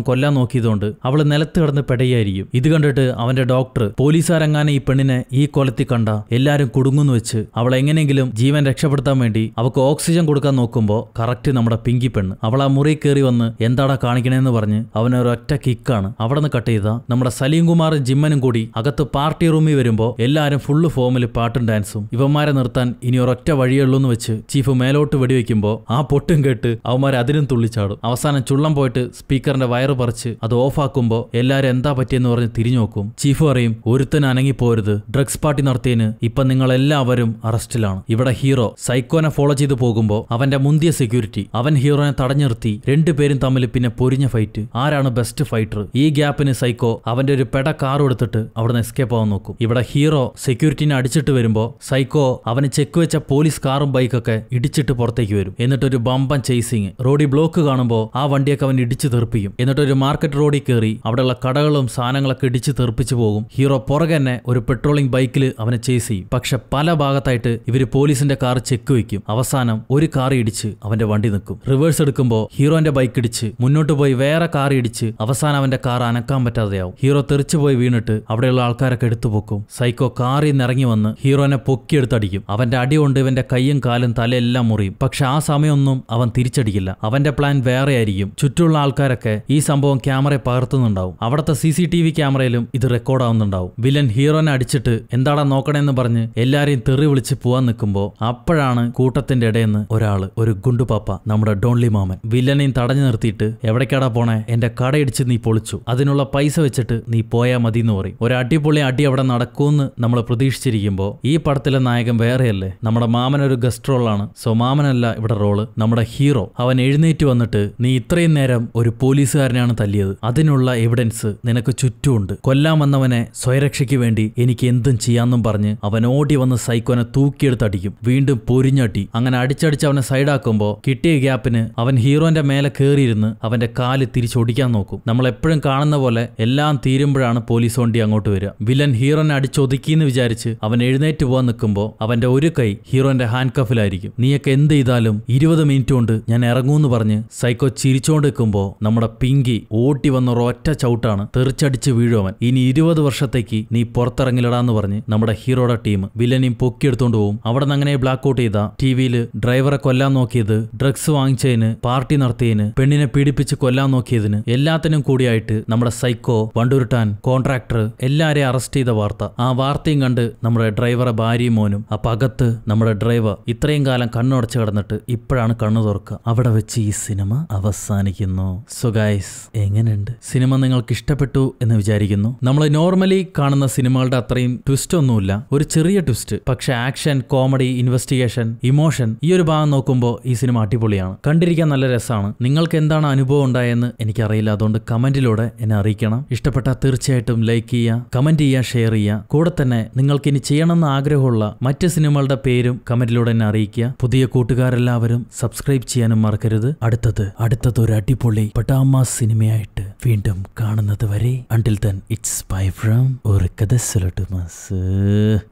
കൊല്ലാൻ നോക്കിയതുകൊണ്ട് അവൾ നിലത്ത് കിടന്ന് പെടയായിരിക്കും ഇത് കണ്ടിട്ട് അവന്റെ ഡോക്ടർ പോലീസ് പോലീസുകാരെങ്ങാനും ഈ പെണ്ണിനെ ഈ കൊലത്തിൽ കണ്ട എല്ലാവരും കുടുങ്ങുന്നു വെച്ച് അവൾ എങ്ങനെയെങ്കിലും ജീവൻ രക്ഷപ്പെടുത്താൻ വേണ്ടി അവൾക്ക് ഓക്സിജൻ കൊടുക്കാൻ നോക്കുമ്പോൾ കറക്റ്റ് നമ്മുടെ പിങ്കി പെണ്ണ് അവൾ ആ മുറി കയറി വന്ന് എന്താടാ കാണിക്കണേന്ന് പറഞ്ഞ് അവനെ ഒറ്റ കിക്കാണ് അവിടെ നിന്ന് കട്ട് ചെയ്ത നമ്മുടെ സലീം കുമാറും ജിമ്മനും കൂടി അകത്ത് പാർട്ടി റൂമിൽ വരുമ്പോൾ എല്ലാവരും ഫുള്ള് ഫോമിൽ പാട്ടും ഡാൻസും ഇവന്മാരെ നിർത്താൻ ഇനി ഒരൊറ്റ വഴിയുള്ളൂ എന്ന് വെച്ച് ചീഫ് മേലോട്ട് വെടിവെക്കുമ്പോൾ ആ പൊട്ടും കേട്ട് അവന്മാർ അതിനും തുള്ളിച്ചാടും അവസാനം ചുള്ളം പോയിട്ട് സ്പീക്കറിന്റെ വയറ് പറിച്ച് അത് ഓഫാക്കുമ്പോൾ എല്ലാവരും എന്താ പറ്റിയെന്ന് പറഞ്ഞ് തിരിഞ്ഞു നോക്കും ചീഫ് പറയും ഒരുത്തൻ ഇഷ്ടത്തിന് അനങ്ങിപ്പോരുത് ഡ്രഗ്സ് പാർട്ടി നടത്തിയതിന് ഇപ്പം എല്ലാവരും അറസ്റ്റിലാണ് ഇവിടെ ഹീറോ സൈക്കോനെ ഫോളോ ചെയ്തു പോകുമ്പോൾ അവന്റെ മുന്തിയ സെക്യൂരിറ്റി അവൻ ഹീറോനെ തടഞ്ഞു നിർത്തി രണ്ടുപേരും തമ്മിൽ പിന്നെ പൊരിഞ്ഞ ഫൈറ്റ് ആരാണ് ബെസ്റ്റ് ഫൈറ്റർ ഈ ഗ്യാപ്പിന് സൈക്കോ അവന്റെ ഒരു പെട കാർ എടുത്തിട്ട് നിന്ന് എസ്കേപ്പ് ആവാൻ നോക്കും ഇവിടെ ഹീറോ സെക്യൂരിറ്റിനെ അടിച്ചിട്ട് വരുമ്പോൾ സൈക്കോ അവന് ചെക്ക് വെച്ച പോലീസ് കാറും ബൈക്കൊക്കെ ഇടിച്ചിട്ട് പുറത്തേക്ക് വരും എന്നിട്ടൊരു ബമ്പൻ ചേസിങ് റോഡി ബ്ലോക്ക് കാണുമ്പോൾ ആ വണ്ടിയൊക്കെ അവൻ ഇടിച്ചു തെറിപ്പിക്കും എന്നിട്ടൊരു മാർക്കറ്റ് റോഡിൽ കയറി അവിടെയുള്ള കടകളും സാധനങ്ങളൊക്കെ ഇടിച്ച് തെറിപ്പിച്ചു പോകും ഹീറോ പുറകെ പിറകെ തന്നെ ഒരു പെട്രോളിംഗ് ബൈക്കിൽ അവനെ ചേസ് ചെയ്യും പക്ഷെ പല ഭാഗത്തായിട്ട് ഇവര് പോലീസിന്റെ കാർ ചെക്ക് വയ്ക്കും അവസാനം ഒരു കാർ ഇടിച്ച് അവന്റെ വണ്ടി നിൽക്കും റിവേഴ്സ് എടുക്കുമ്പോൾ ഹീറോന്റെ ബൈക്ക് ഇടിച്ച് മുന്നോട്ട് പോയി വേറെ കാർ ഇടിച്ച് അവസാനം അവന്റെ കാർ അനക്കാൻ പറ്റാതെയാവും ഹീറോ തെറിച്ചു പോയി വീണിട്ട് അവിടെയുള്ള ആൾക്കാരൊക്കെ എടുത്തു പോക്കും സൈക്കോ കാറിൽ നിന്ന് ഇറങ്ങി വന്ന് ഹീറോനെ പൊക്കിയെടുത്തടിക്കും അവന്റെ അടി കൊണ്ട് ഇവന്റെ കൈയും കാലും തലയെല്ലാം മുറിയും പക്ഷെ ആ സമയമൊന്നും അവൻ തിരിച്ചടിക്കില്ല അവന്റെ പ്ലാൻ വേറെ ആയിരിക്കും ചുറ്റുമുള്ള ആൾക്കാരൊക്കെ ഈ സംഭവം ക്യാമറയെ പകർത്തുന്നുണ്ടാവും അവിടുത്തെ സി സി ടി വി ക്യാമറയിലും ഇത് ആവുന്നുണ്ടാവും വില്ലൻ ഹീറോനെ അടിച്ചിട്ട് എന്താടാ നോക്കണേന്ന് പറഞ്ഞ് എല്ലാരെയും തെറി വിളിച്ച് പോവാൻ നിൽക്കുമ്പോൾ അപ്പോഴാണ് കൂട്ടത്തിന്റെ ഇടയെന്ന് ഒരാൾ ഒരു ഗുണ്ടുപാപ്പ നമ്മുടെ ഡോൺലി മാമൻ വില്ലനെയും തടഞ്ഞു നിർത്തിയിട്ട് എവിടേക്കാടാ പോണേ എന്റെ കടയിടിച്ച് നീ പൊളിച്ചു അതിനുള്ള പൈസ വെച്ചിട്ട് നീ പോയാ മതി എന്ന് പറയും ഒരു അടിപൊളി അടി അവിടെ നടക്കൂന്ന് നമ്മൾ പ്രതീക്ഷിച്ചിരിക്കുമ്പോൾ ഈ പടത്തിലെ നായകൻ വേറെയല്ലേ നമ്മുടെ മാമൻ ഒരു ഗസ്റ്റ് റോളാണ് സോ മാമനല്ല ഇവിടെ റോള് നമ്മുടെ ഹീറോ അവൻ എഴുന്നേറ്റ് വന്നിട്ട് നീ ഇത്രയും നേരം ഒരു പോലീസുകാരനെയാണ് തല്ലിയത് അതിനുള്ള എവിഡൻസ് നിനക്ക് ചുറ്റുമുണ്ട് കൊല്ലാൻ വന്നവനെ സ്വയരക്ഷയ്ക്ക് പൈസയ്ക്ക് വേണ്ടി എനിക്ക് എന്തും ചെയ്യാന്നും പറഞ്ഞ് അവൻ ഓടി വന്ന് സൈക്കോനെ തൂക്കിയെടുത്തടിക്കും വീണ്ടും പൊരിഞ്ഞട്ടി അങ്ങനെ അടിച്ചടിച്ച് അവനെ സൈഡാക്കുമ്പോൾ കിട്ടിയ ഗ്യാപ്പിന് അവൻ ഹീറോന്റെ മേലെ കയറിയിരുന്ന് അവന്റെ കാല് തിരിച്ചൊടിക്കാൻ നോക്കും നമ്മൾ എപ്പോഴും കാണുന്ന പോലെ എല്ലാം തീരുമ്പോഴാണ് പോലീസ് വണ്ടി അങ്ങോട്ട് വരിക വില്ലൻ ഹീറോനെ അടിച്ചൊതുക്കിയെന്ന് വിചാരിച്ച് അവൻ എഴുന്നേറ്റ് പോകാൻ നിൽക്കുമ്പോൾ അവന്റെ ഒരു കൈ ഹീറോന്റെ ഹാൻഡ് കഫിലായിരിക്കും നീയൊക്കെ എന്ത് ചെയ്താലും ഇരുപത് മിനിറ്റ് കൊണ്ട് ഞാൻ ഇറങ്ങൂന്ന് പറഞ്ഞ് സൈക്കോ ചിരിച്ചോണ്ട് നിൽക്കുമ്പോൾ നമ്മുടെ പിങ്കി ഓട്ടി വന്നൊരൊറ്റ ചവിട്ടാണ് തെറിച്ചടിച്ച് വീഴുവൻ ഇനി ഇരുപത് വർഷത്തേക്ക് നീ നീ പുറത്തിറങ്ങിലടാന്ന് പറഞ്ഞ് നമ്മുടെ ഹീറോയുടെ ടീം വില്ലനെയും പൊക്കിയെടുത്തോണ്ട് പോവും അവിടെ നിന്ന് അങ്ങനെ ബ്ലാക്ക് ഔട്ട് ചെയ്ത ടിവിയിൽ ഡ്രൈവറെ കൊല്ലാൻ നോക്കിയത് ഡ്രഗ്സ് വാങ്ങിച്ചതിന് പാർട്ടി നടത്തിയതിന് പെണ്ണിനെ പീഡിപ്പിച്ച് കൊല്ലാൻ നോക്കിയതിന് എല്ലാത്തിനും കൂടിയായിട്ട് നമ്മുടെ സൈക്കോ വണ്ടുരുട്ടാൻ കോൺട്രാക്ടർ എല്ലാരെയും അറസ്റ്റ് ചെയ്ത വാർത്ത ആ വാർത്തയും കണ്ട് നമ്മുടെ ഡ്രൈവറെ ഭാര്യയും മോനും അപ്പൊ അകത്ത് നമ്മുടെ ഡ്രൈവർ ഇത്രയും കാലം കണ്ണുടച്ച് കിടന്നിട്ട് ഇപ്പോഴാണ് കണ്ണു തുറക്കുക അവിടെ വെച്ച് ഈ സിനിമ അവസാനിക്കുന്നു സൊഗായ്സ് എങ്ങനെയുണ്ട് സിനിമ നിങ്ങൾക്ക് ഇഷ്ടപ്പെട്ടു എന്ന് വിചാരിക്കുന്നു നമ്മൾ നോർമലി കാണുന്ന സിനിമകളുടെ അത്രയും ട്വിസ്റ്റ് ഒന്നുമില്ല ഒരു ചെറിയ ട്വിസ്റ്റ് പക്ഷെ ആക്ഷൻ കോമഡി ഇൻവെസ്റ്റിഗേഷൻ ഇമോഷൻ ഈ ഒരു ഭാഗം നോക്കുമ്പോൾ ഈ സിനിമ അടിപൊളിയാണ് കണ്ടിരിക്കാൻ നല്ല രസമാണ് നിങ്ങൾക്ക് എന്താണ് അനുഭവം ഉണ്ടായെന്ന് എനിക്കറിയില്ല അതുകൊണ്ട് കമന്റിലൂടെ എന്നെ അറിയിക്കണം ഇഷ്ടപ്പെട്ടാൽ തീർച്ചയായിട്ടും ലൈക്ക് ചെയ്യുക കമന്റ് ചെയ്യുക ഷെയർ ചെയ്യുക കൂടെ തന്നെ നിങ്ങൾക്ക് ഇനി ചെയ്യണമെന്ന് ആഗ്രഹമുള്ള മറ്റ് സിനിമകളുടെ പേരും കമന്റിലൂടെ എന്നെ അറിയിക്കുക പുതിയ കൂട്ടുകാരെല്ലാവരും സബ്സ്ക്രൈബ് ചെയ്യാനും മറക്കരുത് അടുത്തത് അടുത്തത് ഒരു അടിപൊളി പട്ടാമ സിനിമയായിട്ട് വീണ്ടും കാണുന്നത് വരെ അണ്ടിൽ തൻ ഇറ്റ്സ് ബൈ ഫ്രം ഒരു கதை சொல்லட்டுமா சார்